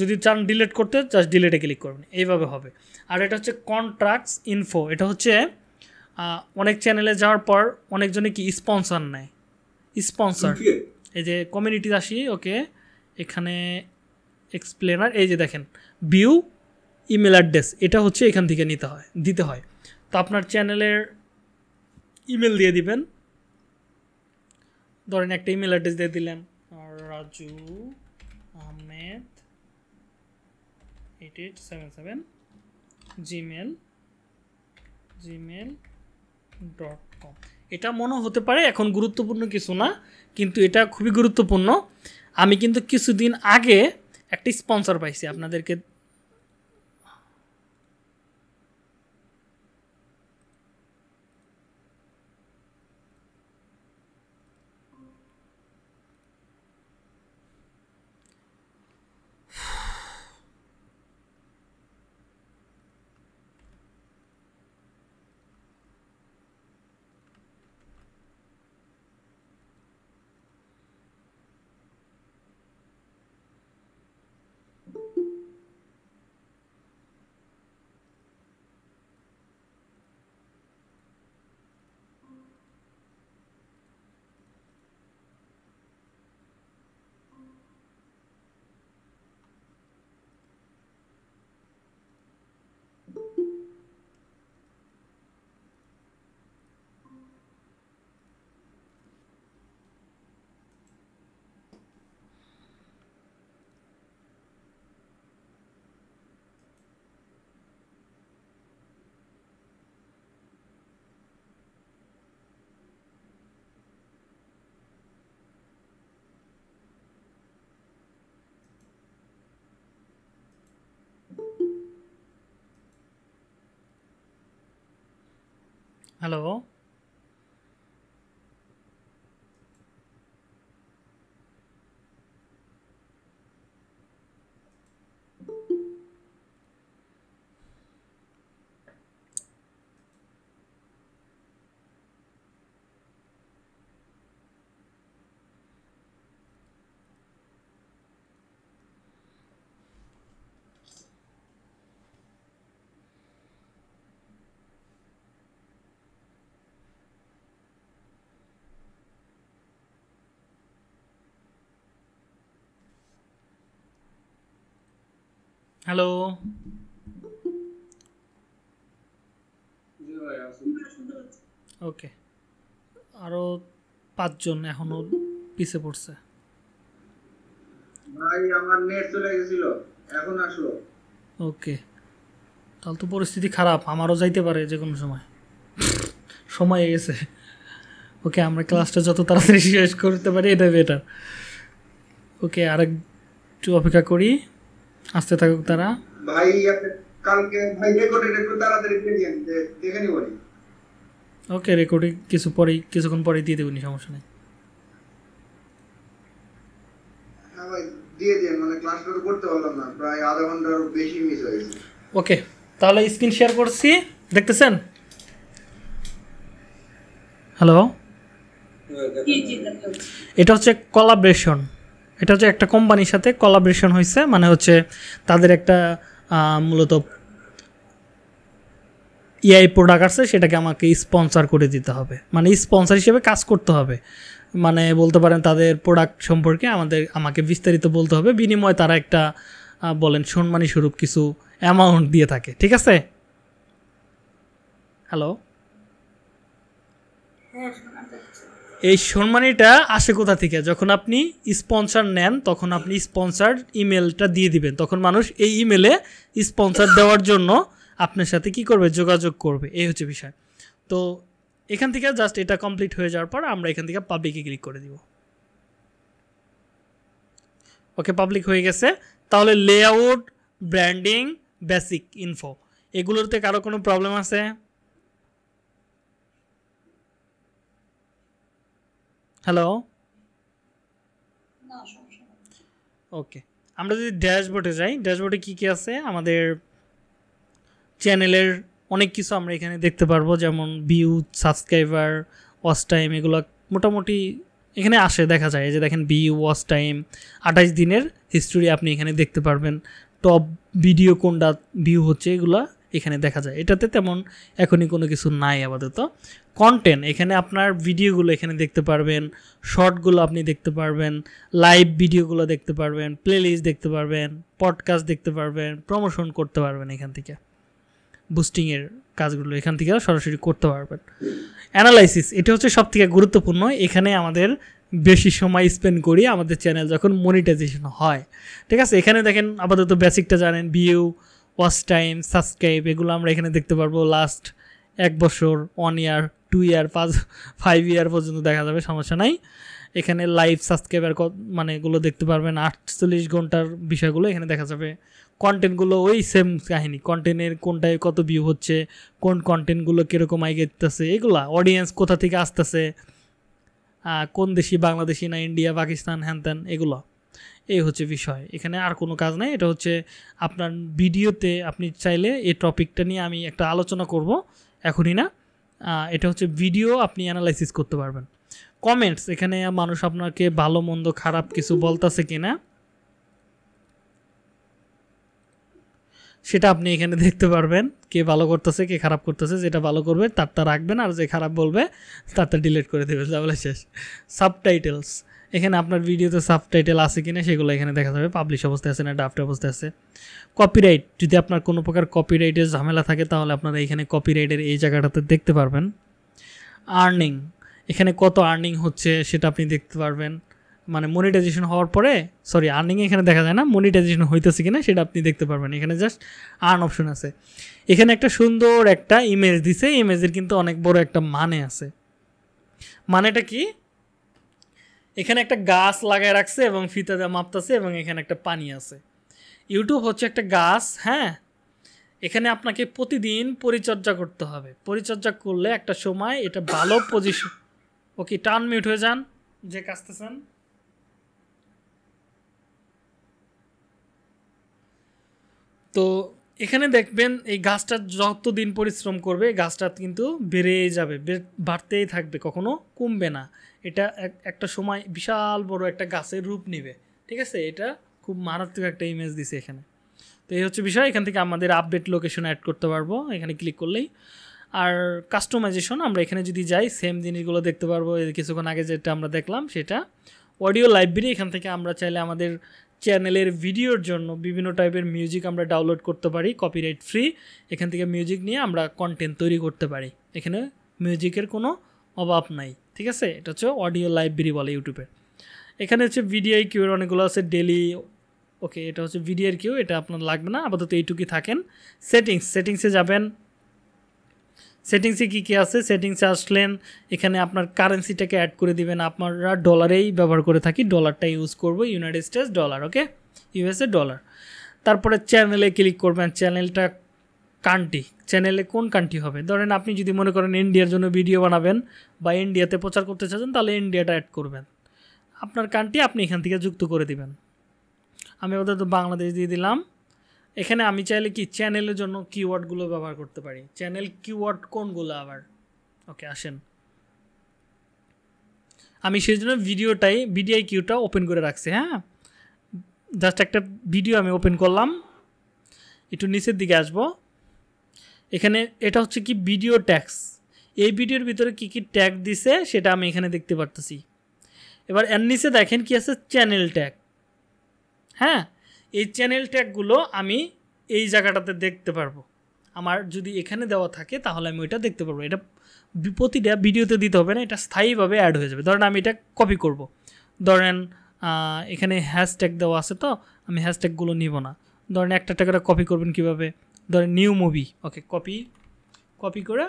S1: যদি চান ডিলেট করতে জাস্ট ডিলেটে ক্লিক করবেন এইভাবে হবে আর এটা হচ্ছে কন্ট্রাক্টস ইনফো এটা হচ্ছে অনেক চ্যানেলে যাওয়ার পর অনেকজনে কি স্পন্সর নেয় স্পন্সর এই যে কমিউনিটি আসি ওকে এখানে এক্সপ্লেনার এই যে দেখেন ভিউ ইমেল অ্যাড্রেস এটা হচ্ছে এখান থেকে নিতে হয় দিতে হয় তো আপনার চ্যানেলের ইমেল দিয়ে দিবেন ধরেন একটা ইমেল অ্যাড্রেস দিয়ে দিলেন Raju Ahmed eight eight seven seven Gmail Gmail dot com এটা মনে হতে পারে এখন গুরুত্বপূর্ণ কিছু না কিন্তু এটা খুবই গুরুত্বপূর্ণ আমি কিন্তু কিছুদিন আগে একটি স্পন্সর পাইছি আপনাদেরকে Hello. হ্যালো ওকে আরো পাঁচজন এখনো পিছে পড়ছে ভাই আমার নেট চলে গেছিল এখন আসলো ওকে তাহলে তো পরিস্থিতি খারাপ আমারও যাইতে পারে যে কোনো সময় সময় গেছে ওকে আমরা ক্লাসটা যত তাড়াতাড়ি শেষ করতে পারি এটা বেটার ওকে আরেকটু অপেক্ষা করি আসতে থাকুক তারা ভাই কালকে ভাই রেকর্ডিং একটু তাড়াতাড়ি দিয়ে দেন দেখে নিব ওকে রেকর্ডিং কিছু পরে কিছুক্ষণ পরে দিয়ে দেবেন সমস্যা নেই হ্যাঁ দিয়ে দিন মানে ক্লাস করতে পারলাম না প্রায় আধা ঘন্টার বেশি মিস হয়েছে ওকে তাহলে স্ক্রিন শেয়ার করছি দেখতেছেন হ্যালো এটা হচ্ছে কলাবরেশন এটা হচ্ছে একটা কোম্পানির সাথে কলাবরেশন হয়েছে মানে হচ্ছে তাদের একটা মূলত ইআই e প্রোডাক্ট আছে সেটাকে আমাকে স্পন্সার করে দিতে হবে মানে স্পন্সার হিসেবে কাজ করতে হবে মানে বলতে পারেন তাদের প্রোডাক্ট সম্পর্কে আমাদের আমাকে বিস্তারিত বলতে হবে বিনিময়ে তারা একটা বলেন সম্মানী স্বরূপ কিছু অ্যামাউন্ট দিয়ে থাকে ঠিক আছে হ্যালো এই সম্মানিটা আসে কোথা থেকে যখন আপনি স্পন্সার নেন তখন আপনি স্পন্সার ইমেলটা দিয়ে দিবেন তখন মানুষ এই ইমেলে স্পন্সার দেওয়ার জন্য আপনার সাথে কি করবে যোগাযোগ করবে এই হচ্ছে বিষয় তো এখান থেকে জাস্ট এটা কমপ্লিট হয়ে যাওয়ার পর আমরা এখান থেকে পাবলিকে ক্লিক করে দিব ওকে পাবলিক হয়ে গেছে তাহলে লেআউট ব্র্যান্ডিং বেসিক ইনফো এগুলোতে কারো কোনো প্রবলেম আছে হ্যালো ওকে আমরা যদি ড্যাশবোর্ডে যাই ড্যাশবোর্ডে কী কী আছে আমাদের চ্যানেলের অনেক কিছু আমরা এখানে দেখতে পারবো যেমন ভিউ সাবস্ক্রাইবার ওয়াচ টাইম এগুলো মোটামুটি এখানে আসে দেখা যায় যে দেখেন ভিউ ওয়াচ টাইম আঠাশ দিনের হিস্টোরি আপনি এখানে দেখতে পারবেন টপ ভিডিও কোনটা ভিউ হচ্ছে এগুলা এখানে দেখা যায় এটাতে তেমন এখনই কোনো কিছু নাই আপাতত কন্টেন্ট এখানে আপনার ভিডিওগুলো এখানে দেখতে পারবেন শর্টগুলো আপনি দেখতে পারবেন লাইভ ভিডিওগুলো দেখতে পারবেন প্লেলিস্ট দেখতে পারবেন পডকাস্ট দেখতে পারবেন প্রমোশন করতে পারবেন এখান থেকে বুস্টিংয়ের কাজগুলো এখান থেকে সরাসরি করতে পারবেন অ্যানালাইসিস এটা হচ্ছে সবথেকে গুরুত্বপূর্ণ এখানে আমাদের বেশি সময় স্পেন্ড করি আমাদের চ্যানেল যখন মনিটাইজেশন হয় ঠিক আছে এখানে দেখেন আপাতত বেসিকটা জানেন ভিউ ওয়াচ টাইম সাবস্ক্রাইব এগুলো আমরা এখানে দেখতে পারবো লাস্ট এক বছর ওয়ান ইয়ার টু ইয়ার পাঁচ ফাইভ ইয়ার পর্যন্ত দেখা যাবে সমস্যা নাই এখানে লাইভ সাবস্ক্রাইবার মানে এগুলো দেখতে পারবেন আটচল্লিশ ঘন্টার বিষয়গুলো এখানে দেখা যাবে কন্টেন্টগুলো ওই সেম কাহিনী কন্টেন্টের কোনটায় কত ভিউ হচ্ছে কোন কন্টেন্টগুলো কীরকম আগে যেতেছে এগুলা অডিয়েন্স কোথা থেকে আসতেছে কোন দেশি বাংলাদেশি না ইন্ডিয়া পাকিস্তান হ্যান ত্যান এগুলো এই হচ্ছে বিষয় এখানে আর কোনো কাজ নাই এটা হচ্ছে আপনার ভিডিওতে আপনি চাইলে এই টপিকটা নিয়ে আমি একটা আলোচনা করব এখনই না এটা হচ্ছে ভিডিও আপনি অ্যানালাইসিস করতে পারবেন কমেন্টস এখানে মানুষ আপনাকে ভালো মন্দ খারাপ কিছু বলতেছে কিনা সেটা আপনি এখানে দেখতে পারবেন কে ভালো করতেছে কে খারাপ করতেছে যেটা ভালো করবে তারটা রাখবেন আর যে খারাপ বলবে তারটা ডিলিট করে দেবে তাহলে শেষ সাবটাইটেলস এখানে আপনার ভিডিওতে সাবটাইটেল আছে কিনা সেগুলো এখানে দেখা যাবে পাবলিশ অবস্থায় আছে না ড্রাফ্ট অবস্থায় আছে কপিরাইট যদি আপনার কোনো প্রকার কপিরাইটের ঝামেলা থাকে তাহলে আপনারা এখানে কপিরাইটের এই জায়গাটাতে দেখতে পারবেন আর্নিং এখানে কত আর্নিং হচ্ছে সেটা আপনি দেখতে পারবেন মানে মনিটাইজেশন হওয়ার পরে সরি আর্নিং এখানে দেখা যায় না মনিটাইজেশন হইতেছে কিনা সেটা আপনি দেখতে পারবেন এখানে জাস্ট আর্ন অপশন আছে এখানে একটা সুন্দর একটা ইমেজ দিছে ইমেজের কিন্তু অনেক বড় একটা মানে আছে মানেটা কি এখানে একটা গাছ লাগায় রাখছে এবং ফিতা দিয়ে মাপতেছে এবং এখানে একটা পানি আছে ইউটিউব হচ্ছে একটা গাছ হ্যাঁ এখানে আপনাকে প্রতিদিন পরিচর্যা করতে হবে পরিচর্যা করলে একটা সময় এটা ভালো পজিশন ওকে টার্ন মিউট হয়ে যান যে কাজতেছেন তো এখানে দেখবেন এই গাছটা যতদিন পরিশ্রম করবে গাছটা কিন্তু বেড়েই যাবে বাড়তেই থাকবে কখনো কমবে না এটা একটা সময় বিশাল বড় একটা গাছের রূপ নিবে ঠিক আছে এটা খুব মারাত্মক একটা ইমেজ দিছে এখানে তো এই হচ্ছে বিষয় এখান থেকে আমাদের আপডেট লোকেশন অ্যাড করতে পারবো এখানে ক্লিক করলেই আর কাস্টমাইজেশন আমরা এখানে যদি যাই সেম জিনিসগুলো দেখতে পারবো কিছুক্ষণ আগে যেটা আমরা দেখলাম সেটা অডিও লাইব্রেরি এখান থেকে আমরা চাইলে আমাদের চ্যানেলের ভিডিওর জন্য বিভিন্ন টাইপের মিউজিক আমরা ডাউনলোড করতে পারি কপিরাইট ফ্রি এখান থেকে মিউজিক নিয়ে আমরা কন্টেন্ট তৈরি করতে পারি এখানে মিউজিকের কোনো অভাব নাই ঠিক আছে এটা হচ্ছে অডিও লাইব্রেরি বলে ইউটিউবে এখানে হচ্ছে ভিডিআই কিউর অনেকগুলো আছে ডেলি ওকে এটা হচ্ছে ভিডিআর কিউ এটা আপনার লাগবে না আপাতত এইটুকুই থাকেন সেটিংস সেটিংসে যাবেন সেটিংসে কী কী আছে সেটিংসে আসলেন এখানে আপনার কারেন্সিটাকে অ্যাড করে দিবেন আপনারা ডলারেই ব্যবহার করে থাকি ডলারটা ইউজ করবো United States dollar okay USA dollar তারপরে চ্যানেলে ক্লিক করবেন চ্যানেলটা কান্ট্রি চ্যানেলে কোন কান্ট্রি হবে ধরেন আপনি যদি মনে করেন ইন্ডিয়ার জন্য ভিডিও বানাবেন বা ইন্ডিয়াতে প্রচার করতে চাচ্ছেন তাহলে ইন্ডিয়াটা অ্যাড করবেন আপনার কান্ট্রি আপনি এখান থেকে যুক্ত করে দিবেন আমি ওদের বাংলাদেশ দিয়ে দিলাম এখানে আমি চাইলে কি চ্যানেলের জন্য কিওয়ার্ডগুলো ব্যবহার করতে পারি চ্যানেল কিওয়ার্ড কোনগুলো আবার ওকে আসেন আমি সেই জন্য ভিডিওটাই বিডিআই কিউটা ওপেন করে রাখছি হ্যাঁ জাস্ট একটা ভিডিও আমি ওপেন করলাম একটু নিচের দিকে আসবো এখানে এটা হচ্ছে কি ভিডিও ট্যাক্স এই ভিডিওর ভিতরে কি কি ট্যাগ দিছে সেটা আমি এখানে দেখতে পারতেছি এবার এর নিচে দেখেন কি আছে চ্যানেল ট্যাগ হ্যাঁ এই চ্যানেল ট্যাগগুলো আমি এই জায়গাটাতে দেখতে পারবো আমার যদি এখানে দেওয়া থাকে তাহলে আমি ওইটা দেখতে পারবো এটা প্রতিটা ভিডিওতে দিতে হবে না এটা স্থায়ীভাবে অ্যাড হয়ে যাবে ধরেন আমি এটা কপি করব। ধরেন এখানে হ্যাশট্যাগ দেওয়া আছে তো আমি হ্যাশট্যাগুলো নিব না ধরেন একটা টাকাটা কপি করবেন কিভাবে ধরেন new movie okay copy copy করে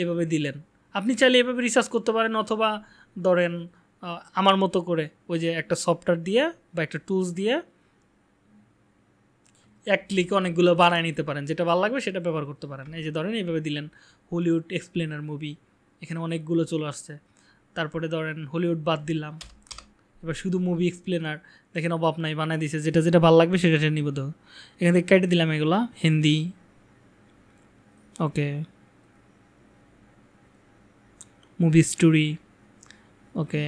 S1: এভাবে দিলেন আপনি চাইলে এভাবে রিসার্চ করতে পারেন অথবা ধরেন আমার মতো করে ওই যে একটা সফটওয়্যার দিয়ে বা একটা টুলস দিয়ে এক ক্লিকে অনেকগুলো বানায় নিতে পারেন যেটা ভালো লাগবে সেটা ব্যবহার করতে পারেন এই যে ধরেন এইভাবে দিলেন হলিউড এক্সপ্লেনার মুভি এখানে অনেকগুলো চলে আসছে তারপরে ধরেন হলিউড বাদ দিলাম এবার শুধু মুভি এক্সপ্লেনার দেখেন অভাব নাই বানায় দিছে যেটা যেটা ভালো লাগবে সেটা সেটা নিবদ্ধ এখান থেকে কেটে দিলাম এগুলো Hindi okay movie story okay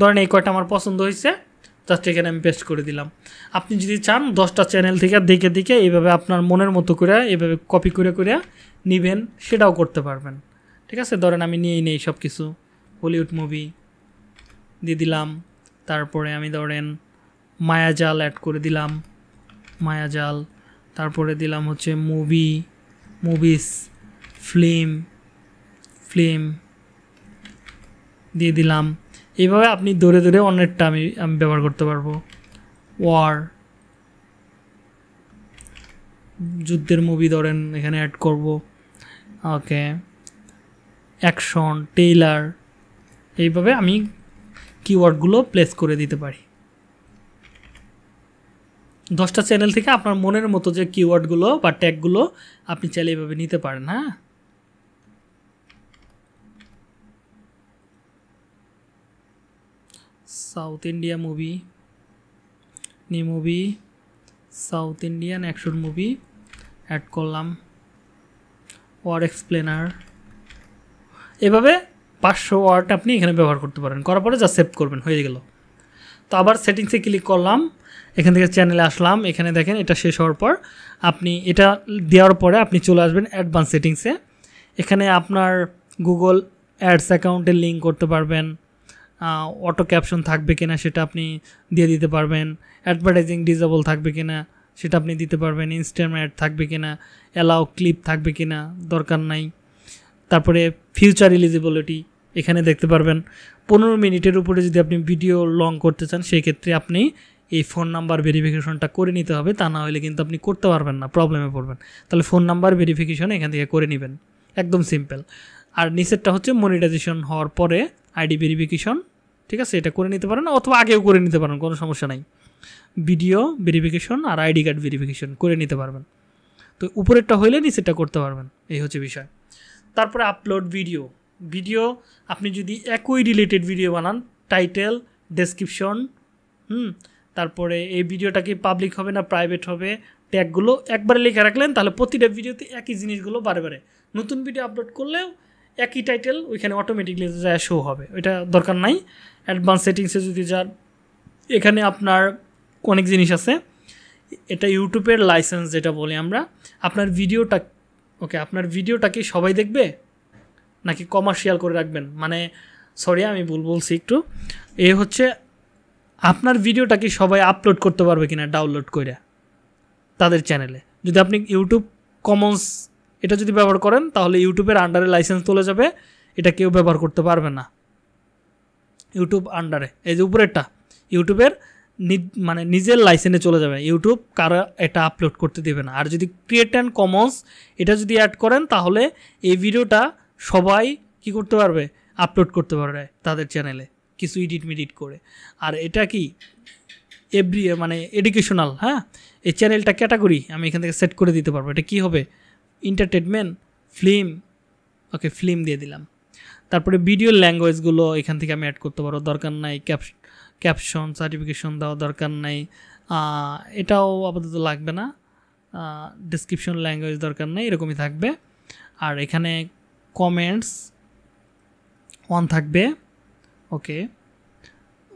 S1: ধরেন এই কয়টা আমার পছন্দ হয়েছে জাস্ট এখানে আমি পেস্ট করে দিলাম আপনি যদি চান দশটা চ্যানেল থেকে দেখে দেখে এইভাবে আপনার মনের মতো করে এভাবে কপি করে করে নেবেন সেটাও করতে পারবেন ঠিক আছে ধরেন আমি নিয়েই নেই সব কিছু হলিউড মুভি দিয়ে দিলাম তারপরে আমি ধরেন মায়াজাল অ্যাড করে দিলাম মায়াজাল তারপরে দিলাম হচ্ছে মুভি মুভিস ফিল্ম ফিল্ম দিয়ে দিলাম এইভাবে আপনি ধরে ধরে অনেকটা আমি আমি ব্যবহার করতে পারবো ওয়ার যুদ্ধের মুভি ধরেন এখানে অ্যাড করব ওকে অ্যাকশন টেইলার এইভাবে আমি কিওয়ার্ডগুলো প্লেস করে দিতে পারি দশটা চ্যানেল থেকে আপনার মনের মতো যে কিওয়ার্ডগুলো বা ট্যাগগুলো আপনি চাইলে এভাবে নিতে পারেন হ্যাঁ সাউথ ইন্ডিয়া মুভি নি movie South Indian action movie add করলাম ওয়ার এক্সপ্লেনার এভাবে পাঁচশো ওয়ার্ড আপনি এখানে ব্যবহার করতে পারেন করার পরে যা সেভ করবেন হয়ে গেল তো আবার সেটিংসে ক্লিক করলাম এখান থেকে চ্যানেলে আসলাম এখানে দেখেন এটা শেষ হওয়ার পর আপনি এটা দেওয়ার পরে আপনি চলে আসবেন অ্যাডভান্স সেটিংসে এখানে আপনার গুগল অ্যাডস অ্যাকাউন্টে লিঙ্ক করতে পারবেন অটো ক্যাপশন থাকবে কিনা সেটা আপনি দিয়ে দিতে পারবেন অ্যাডভার্টাইজিং ডিজেবল থাকবে কিনা সেটা আপনি দিতে পারবেন ইনস্ট্যাম অ্যাড থাকবে কিনা অ্যালাও ক্লিপ থাকবে কিনা দরকার নাই তারপরে ফিউচার এলিজিবিলিটি এখানে দেখতে পারবেন পনেরো মিনিটের উপরে যদি আপনি ভিডিও লং করতে চান সেই ক্ষেত্রে আপনি এই ফোন নাম্বার ভেরিফিকেশনটা করে নিতে হবে তা না হলে কিন্তু আপনি করতে পারবেন না প্রবলেমে পড়বেন তাহলে ফোন নাম্বার ভেরিফিকেশন এখান থেকে করে নেবেন একদম সিম্পল আর নিচেরটা হচ্ছে মনিটাইজেশন হওয়ার পরে আইডি ভেরিফিকেশন ঠিক আছে এটা করে নিতে পারেন অথবা আগেও করে নিতে পারেন কোনো সমস্যা নাই ভিডিও ভেরিফিকেশন আর আইডি কার্ড ভেরিফিকেশন করে নিতে পারবেন তো উপরেরটা হইলে নিচেরটা করতে পারবেন এই হচ্ছে বিষয় তারপরে আপলোড ভিডিও ভিডিও আপনি যদি একই রিলেটেড ভিডিও বানান টাইটেল ডেসক্রিপশন হুম তারপরে এই ভিডিওটা কি পাবলিক হবে না প্রাইভেট হবে ট্যাগুলো একবারে লিখে রাখলেন তাহলে প্রতিটা ভিডিওতে একই জিনিসগুলো বারে নতুন ভিডিও আপলোড করলেও একই টাইটেল ওইখানে অটোমেটিকলি যা শো হবে ওইটা দরকার নাই অ্যাডভান্স সেটিংসে যদি যান এখানে আপনার অনেক জিনিস আছে এটা ইউটিউবের লাইসেন্স যেটা বলি আমরা আপনার ভিডিওটা ওকে আপনার ভিডিওটা কি সবাই দেখবে নাকি কমার্শিয়াল করে রাখবেন মানে সরি আমি ভুল বলছি একটু এ হচ্ছে আপনার ভিডিওটা কি সবাই আপলোড করতে পারবে কিনা ডাউনলোড করে তাদের চ্যানেলে যদি আপনি ইউটিউব কমন্স এটা যদি ব্যবহার করেন তাহলে ইউটিউবের আন্ডারে লাইসেন্স চলে যাবে এটা কেউ ব্যবহার করতে পারবে না ইউটিউব আন্ডারে এই যে উপরেরটা ইউটিউবের মানে নিজের লাইসেন্সে চলে যাবে ইউটিউব কারো এটা আপলোড করতে দেবে না আর যদি ক্রিয়েট অ্যান্ড কমন্স এটা যদি অ্যাড করেন তাহলে এই ভিডিওটা সবাই কি করতে পারবে আপলোড করতে পারবে তাদের চ্যানেলে কিছু ইডিট মিডিট করে আর এটা কি এভরি মানে এডুকেশনাল হ্যাঁ এই চ্যানেলটা ক্যাটাগরি আমি এখান থেকে সেট করে দিতে পারবো এটা কি হবে এন্টারটেনমেন্ট ফিল্ম ওকে ফিল্ম দিয়ে দিলাম তারপরে ভিডিও ল্যাঙ্গুয়েজগুলো এখান থেকে আমি অ্যাড করতে পারবো দরকার নাই ক্যাপ ক্যাপশন সার্টিফিকেশন দেওয়া দরকার নেই এটাও আপাতত লাগবে না ডিসক্রিপশন ল্যাঙ্গুয়েজ দরকার নেই এরকমই থাকবে আর এখানে কমেন্টস ওয়ান থাকবে ওকে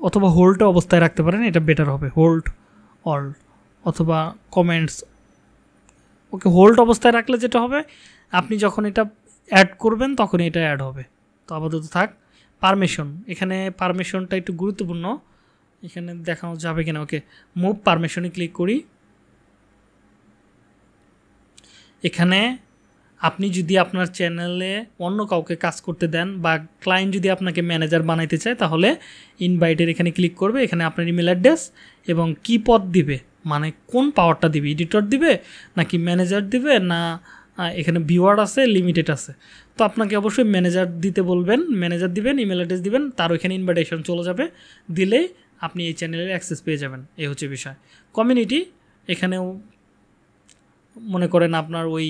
S1: অথবা হোল্ড অবস্থায় রাখতে পারেন এটা বেটার হবে হোল্ড অল অথবা কমেন্টস ওকে হোল্ড অবস্থায় রাখলে যেটা হবে আপনি যখন এটা অ্যাড করবেন তখন এটা অ্যাড হবে তো আপাতত থাক পারমিশন এখানে পারমিশনটা একটু গুরুত্বপূর্ণ এখানে দেখানো যাবে কিনা ওকে মুভ পারমিশনে ক্লিক করি এখানে আপনি যদি আপনার চ্যানেলে অন্য কাউকে কাজ করতে দেন বা ক্লায়েন্ট যদি আপনাকে ম্যানেজার বানাইতে চায় তাহলে ইনভাইটের এখানে ক্লিক করবে এখানে আপনার ইমেল অ্যাড্রেস এবং কি পদ দিবে মানে কোন পাওয়ারটা দিবে এডিটর দিবে নাকি ম্যানেজার দিবে না এখানে ভিওয়ার আছে লিমিটেড আছে তো আপনাকে অবশ্যই ম্যানেজার দিতে বলবেন ম্যানেজার দিবেন ইমেল অ্যাড্রেস দিবেন তার ওইখানে ইনভাইটেশন চলে যাবে দিলেই আপনি এই চ্যানেলের অ্যাক্সেস পেয়ে যাবেন এই হচ্ছে বিষয় কমিউনিটি এখানেও মনে করেন আপনার ওই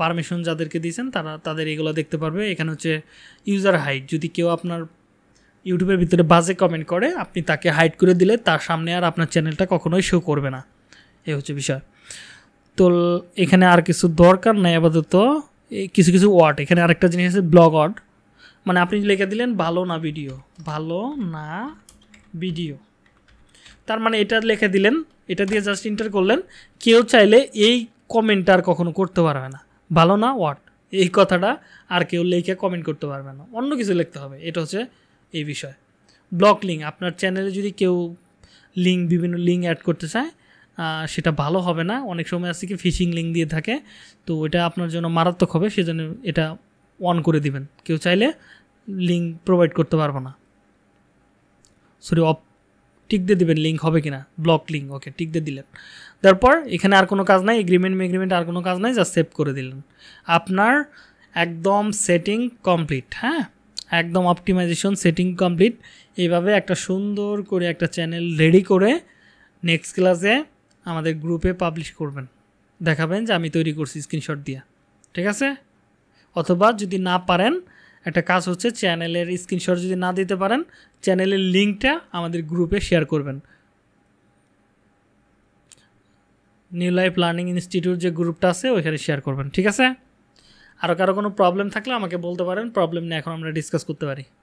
S1: পারমিশন যাদেরকে দিয়েছেন তারা তাদের এগুলো দেখতে পারবে এখানে হচ্ছে ইউজার হাইট যদি কেউ আপনার ইউটিউবের ভিতরে বাজে কমেন্ট করে আপনি তাকে হাইট করে দিলে তার সামনে আর আপনার চ্যানেলটা কখনোই শো করবে না এই হচ্ছে বিষয় তো এখানে আর কিছু দরকার নেই আপাতত কিছু কিছু ওয়ার্ড এখানে আরেকটা জিনিস আছে ব্লগ ওয়ার্ড মানে আপনি লিখে দিলেন ভালো না ভিডিও ভালো না ভিডিও তার মানে এটা লিখে দিলেন এটা দিয়ে জাস্ট ইন্টার করলেন কেউ চাইলে এই কমেন্ট আর কখনো করতে পারবে না ভালো না ওয়াট এই কথাটা আর কেউ লিখে কমেন্ট করতে পারবে না অন্য কিছু লিখতে হবে এটা হচ্ছে এই বিষয় ব্লক লিঙ্ক আপনার চ্যানেলে যদি কেউ লিঙ্ক বিভিন্ন লিঙ্ক অ্যাড করতে চায় সেটা ভালো হবে না অনেক সময় আসছে কি ফিশিং লিঙ্ক দিয়ে থাকে তো এটা আপনার জন্য মারাত্মক হবে সেজন্য এটা অন করে দিবেন কেউ চাইলে লিঙ্ক প্রোভাইড করতে পারবো না সরি অপ টিক দিয়ে দেবেন লিঙ্ক হবে কিনা ব্লক লিঙ্ক ওকে টিক দিয়ে দিলেন তারপর এখানে আর কোনো কাজ নাই এগ্রিমেন্ট এগ্রিমেন্ট আর কোনো কাজ নাই যা সেভ করে দিলেন আপনার একদম সেটিং কমপ্লিট হ্যাঁ একদম অপটিমাইজেশন সেটিং কমপ্লিট এইভাবে একটা সুন্দর করে একটা চ্যানেল রেডি করে নেক্সট ক্লাসে আমাদের গ্রুপে পাবলিশ করবেন দেখাবেন যে আমি তৈরি করছি স্ক্রিনশট দিয়ে ঠিক আছে অথবা যদি না পারেন একটা কাজ হচ্ছে চ্যানেলের স্ক্রিনশট যদি না দিতে পারেন চ্যানেলের লিঙ্কটা আমাদের গ্রুপে শেয়ার করবেন নিউ লাইফ লার্নিং ইনস্টিটিউট যে গ্রুপটা আছে ওইখানে শেয়ার করবেন ঠিক আছে আরও কারো কোনো প্রবলেম থাকলে আমাকে বলতে পারেন প্রবলেম নিয়ে এখন আমরা ডিসকাস করতে পারি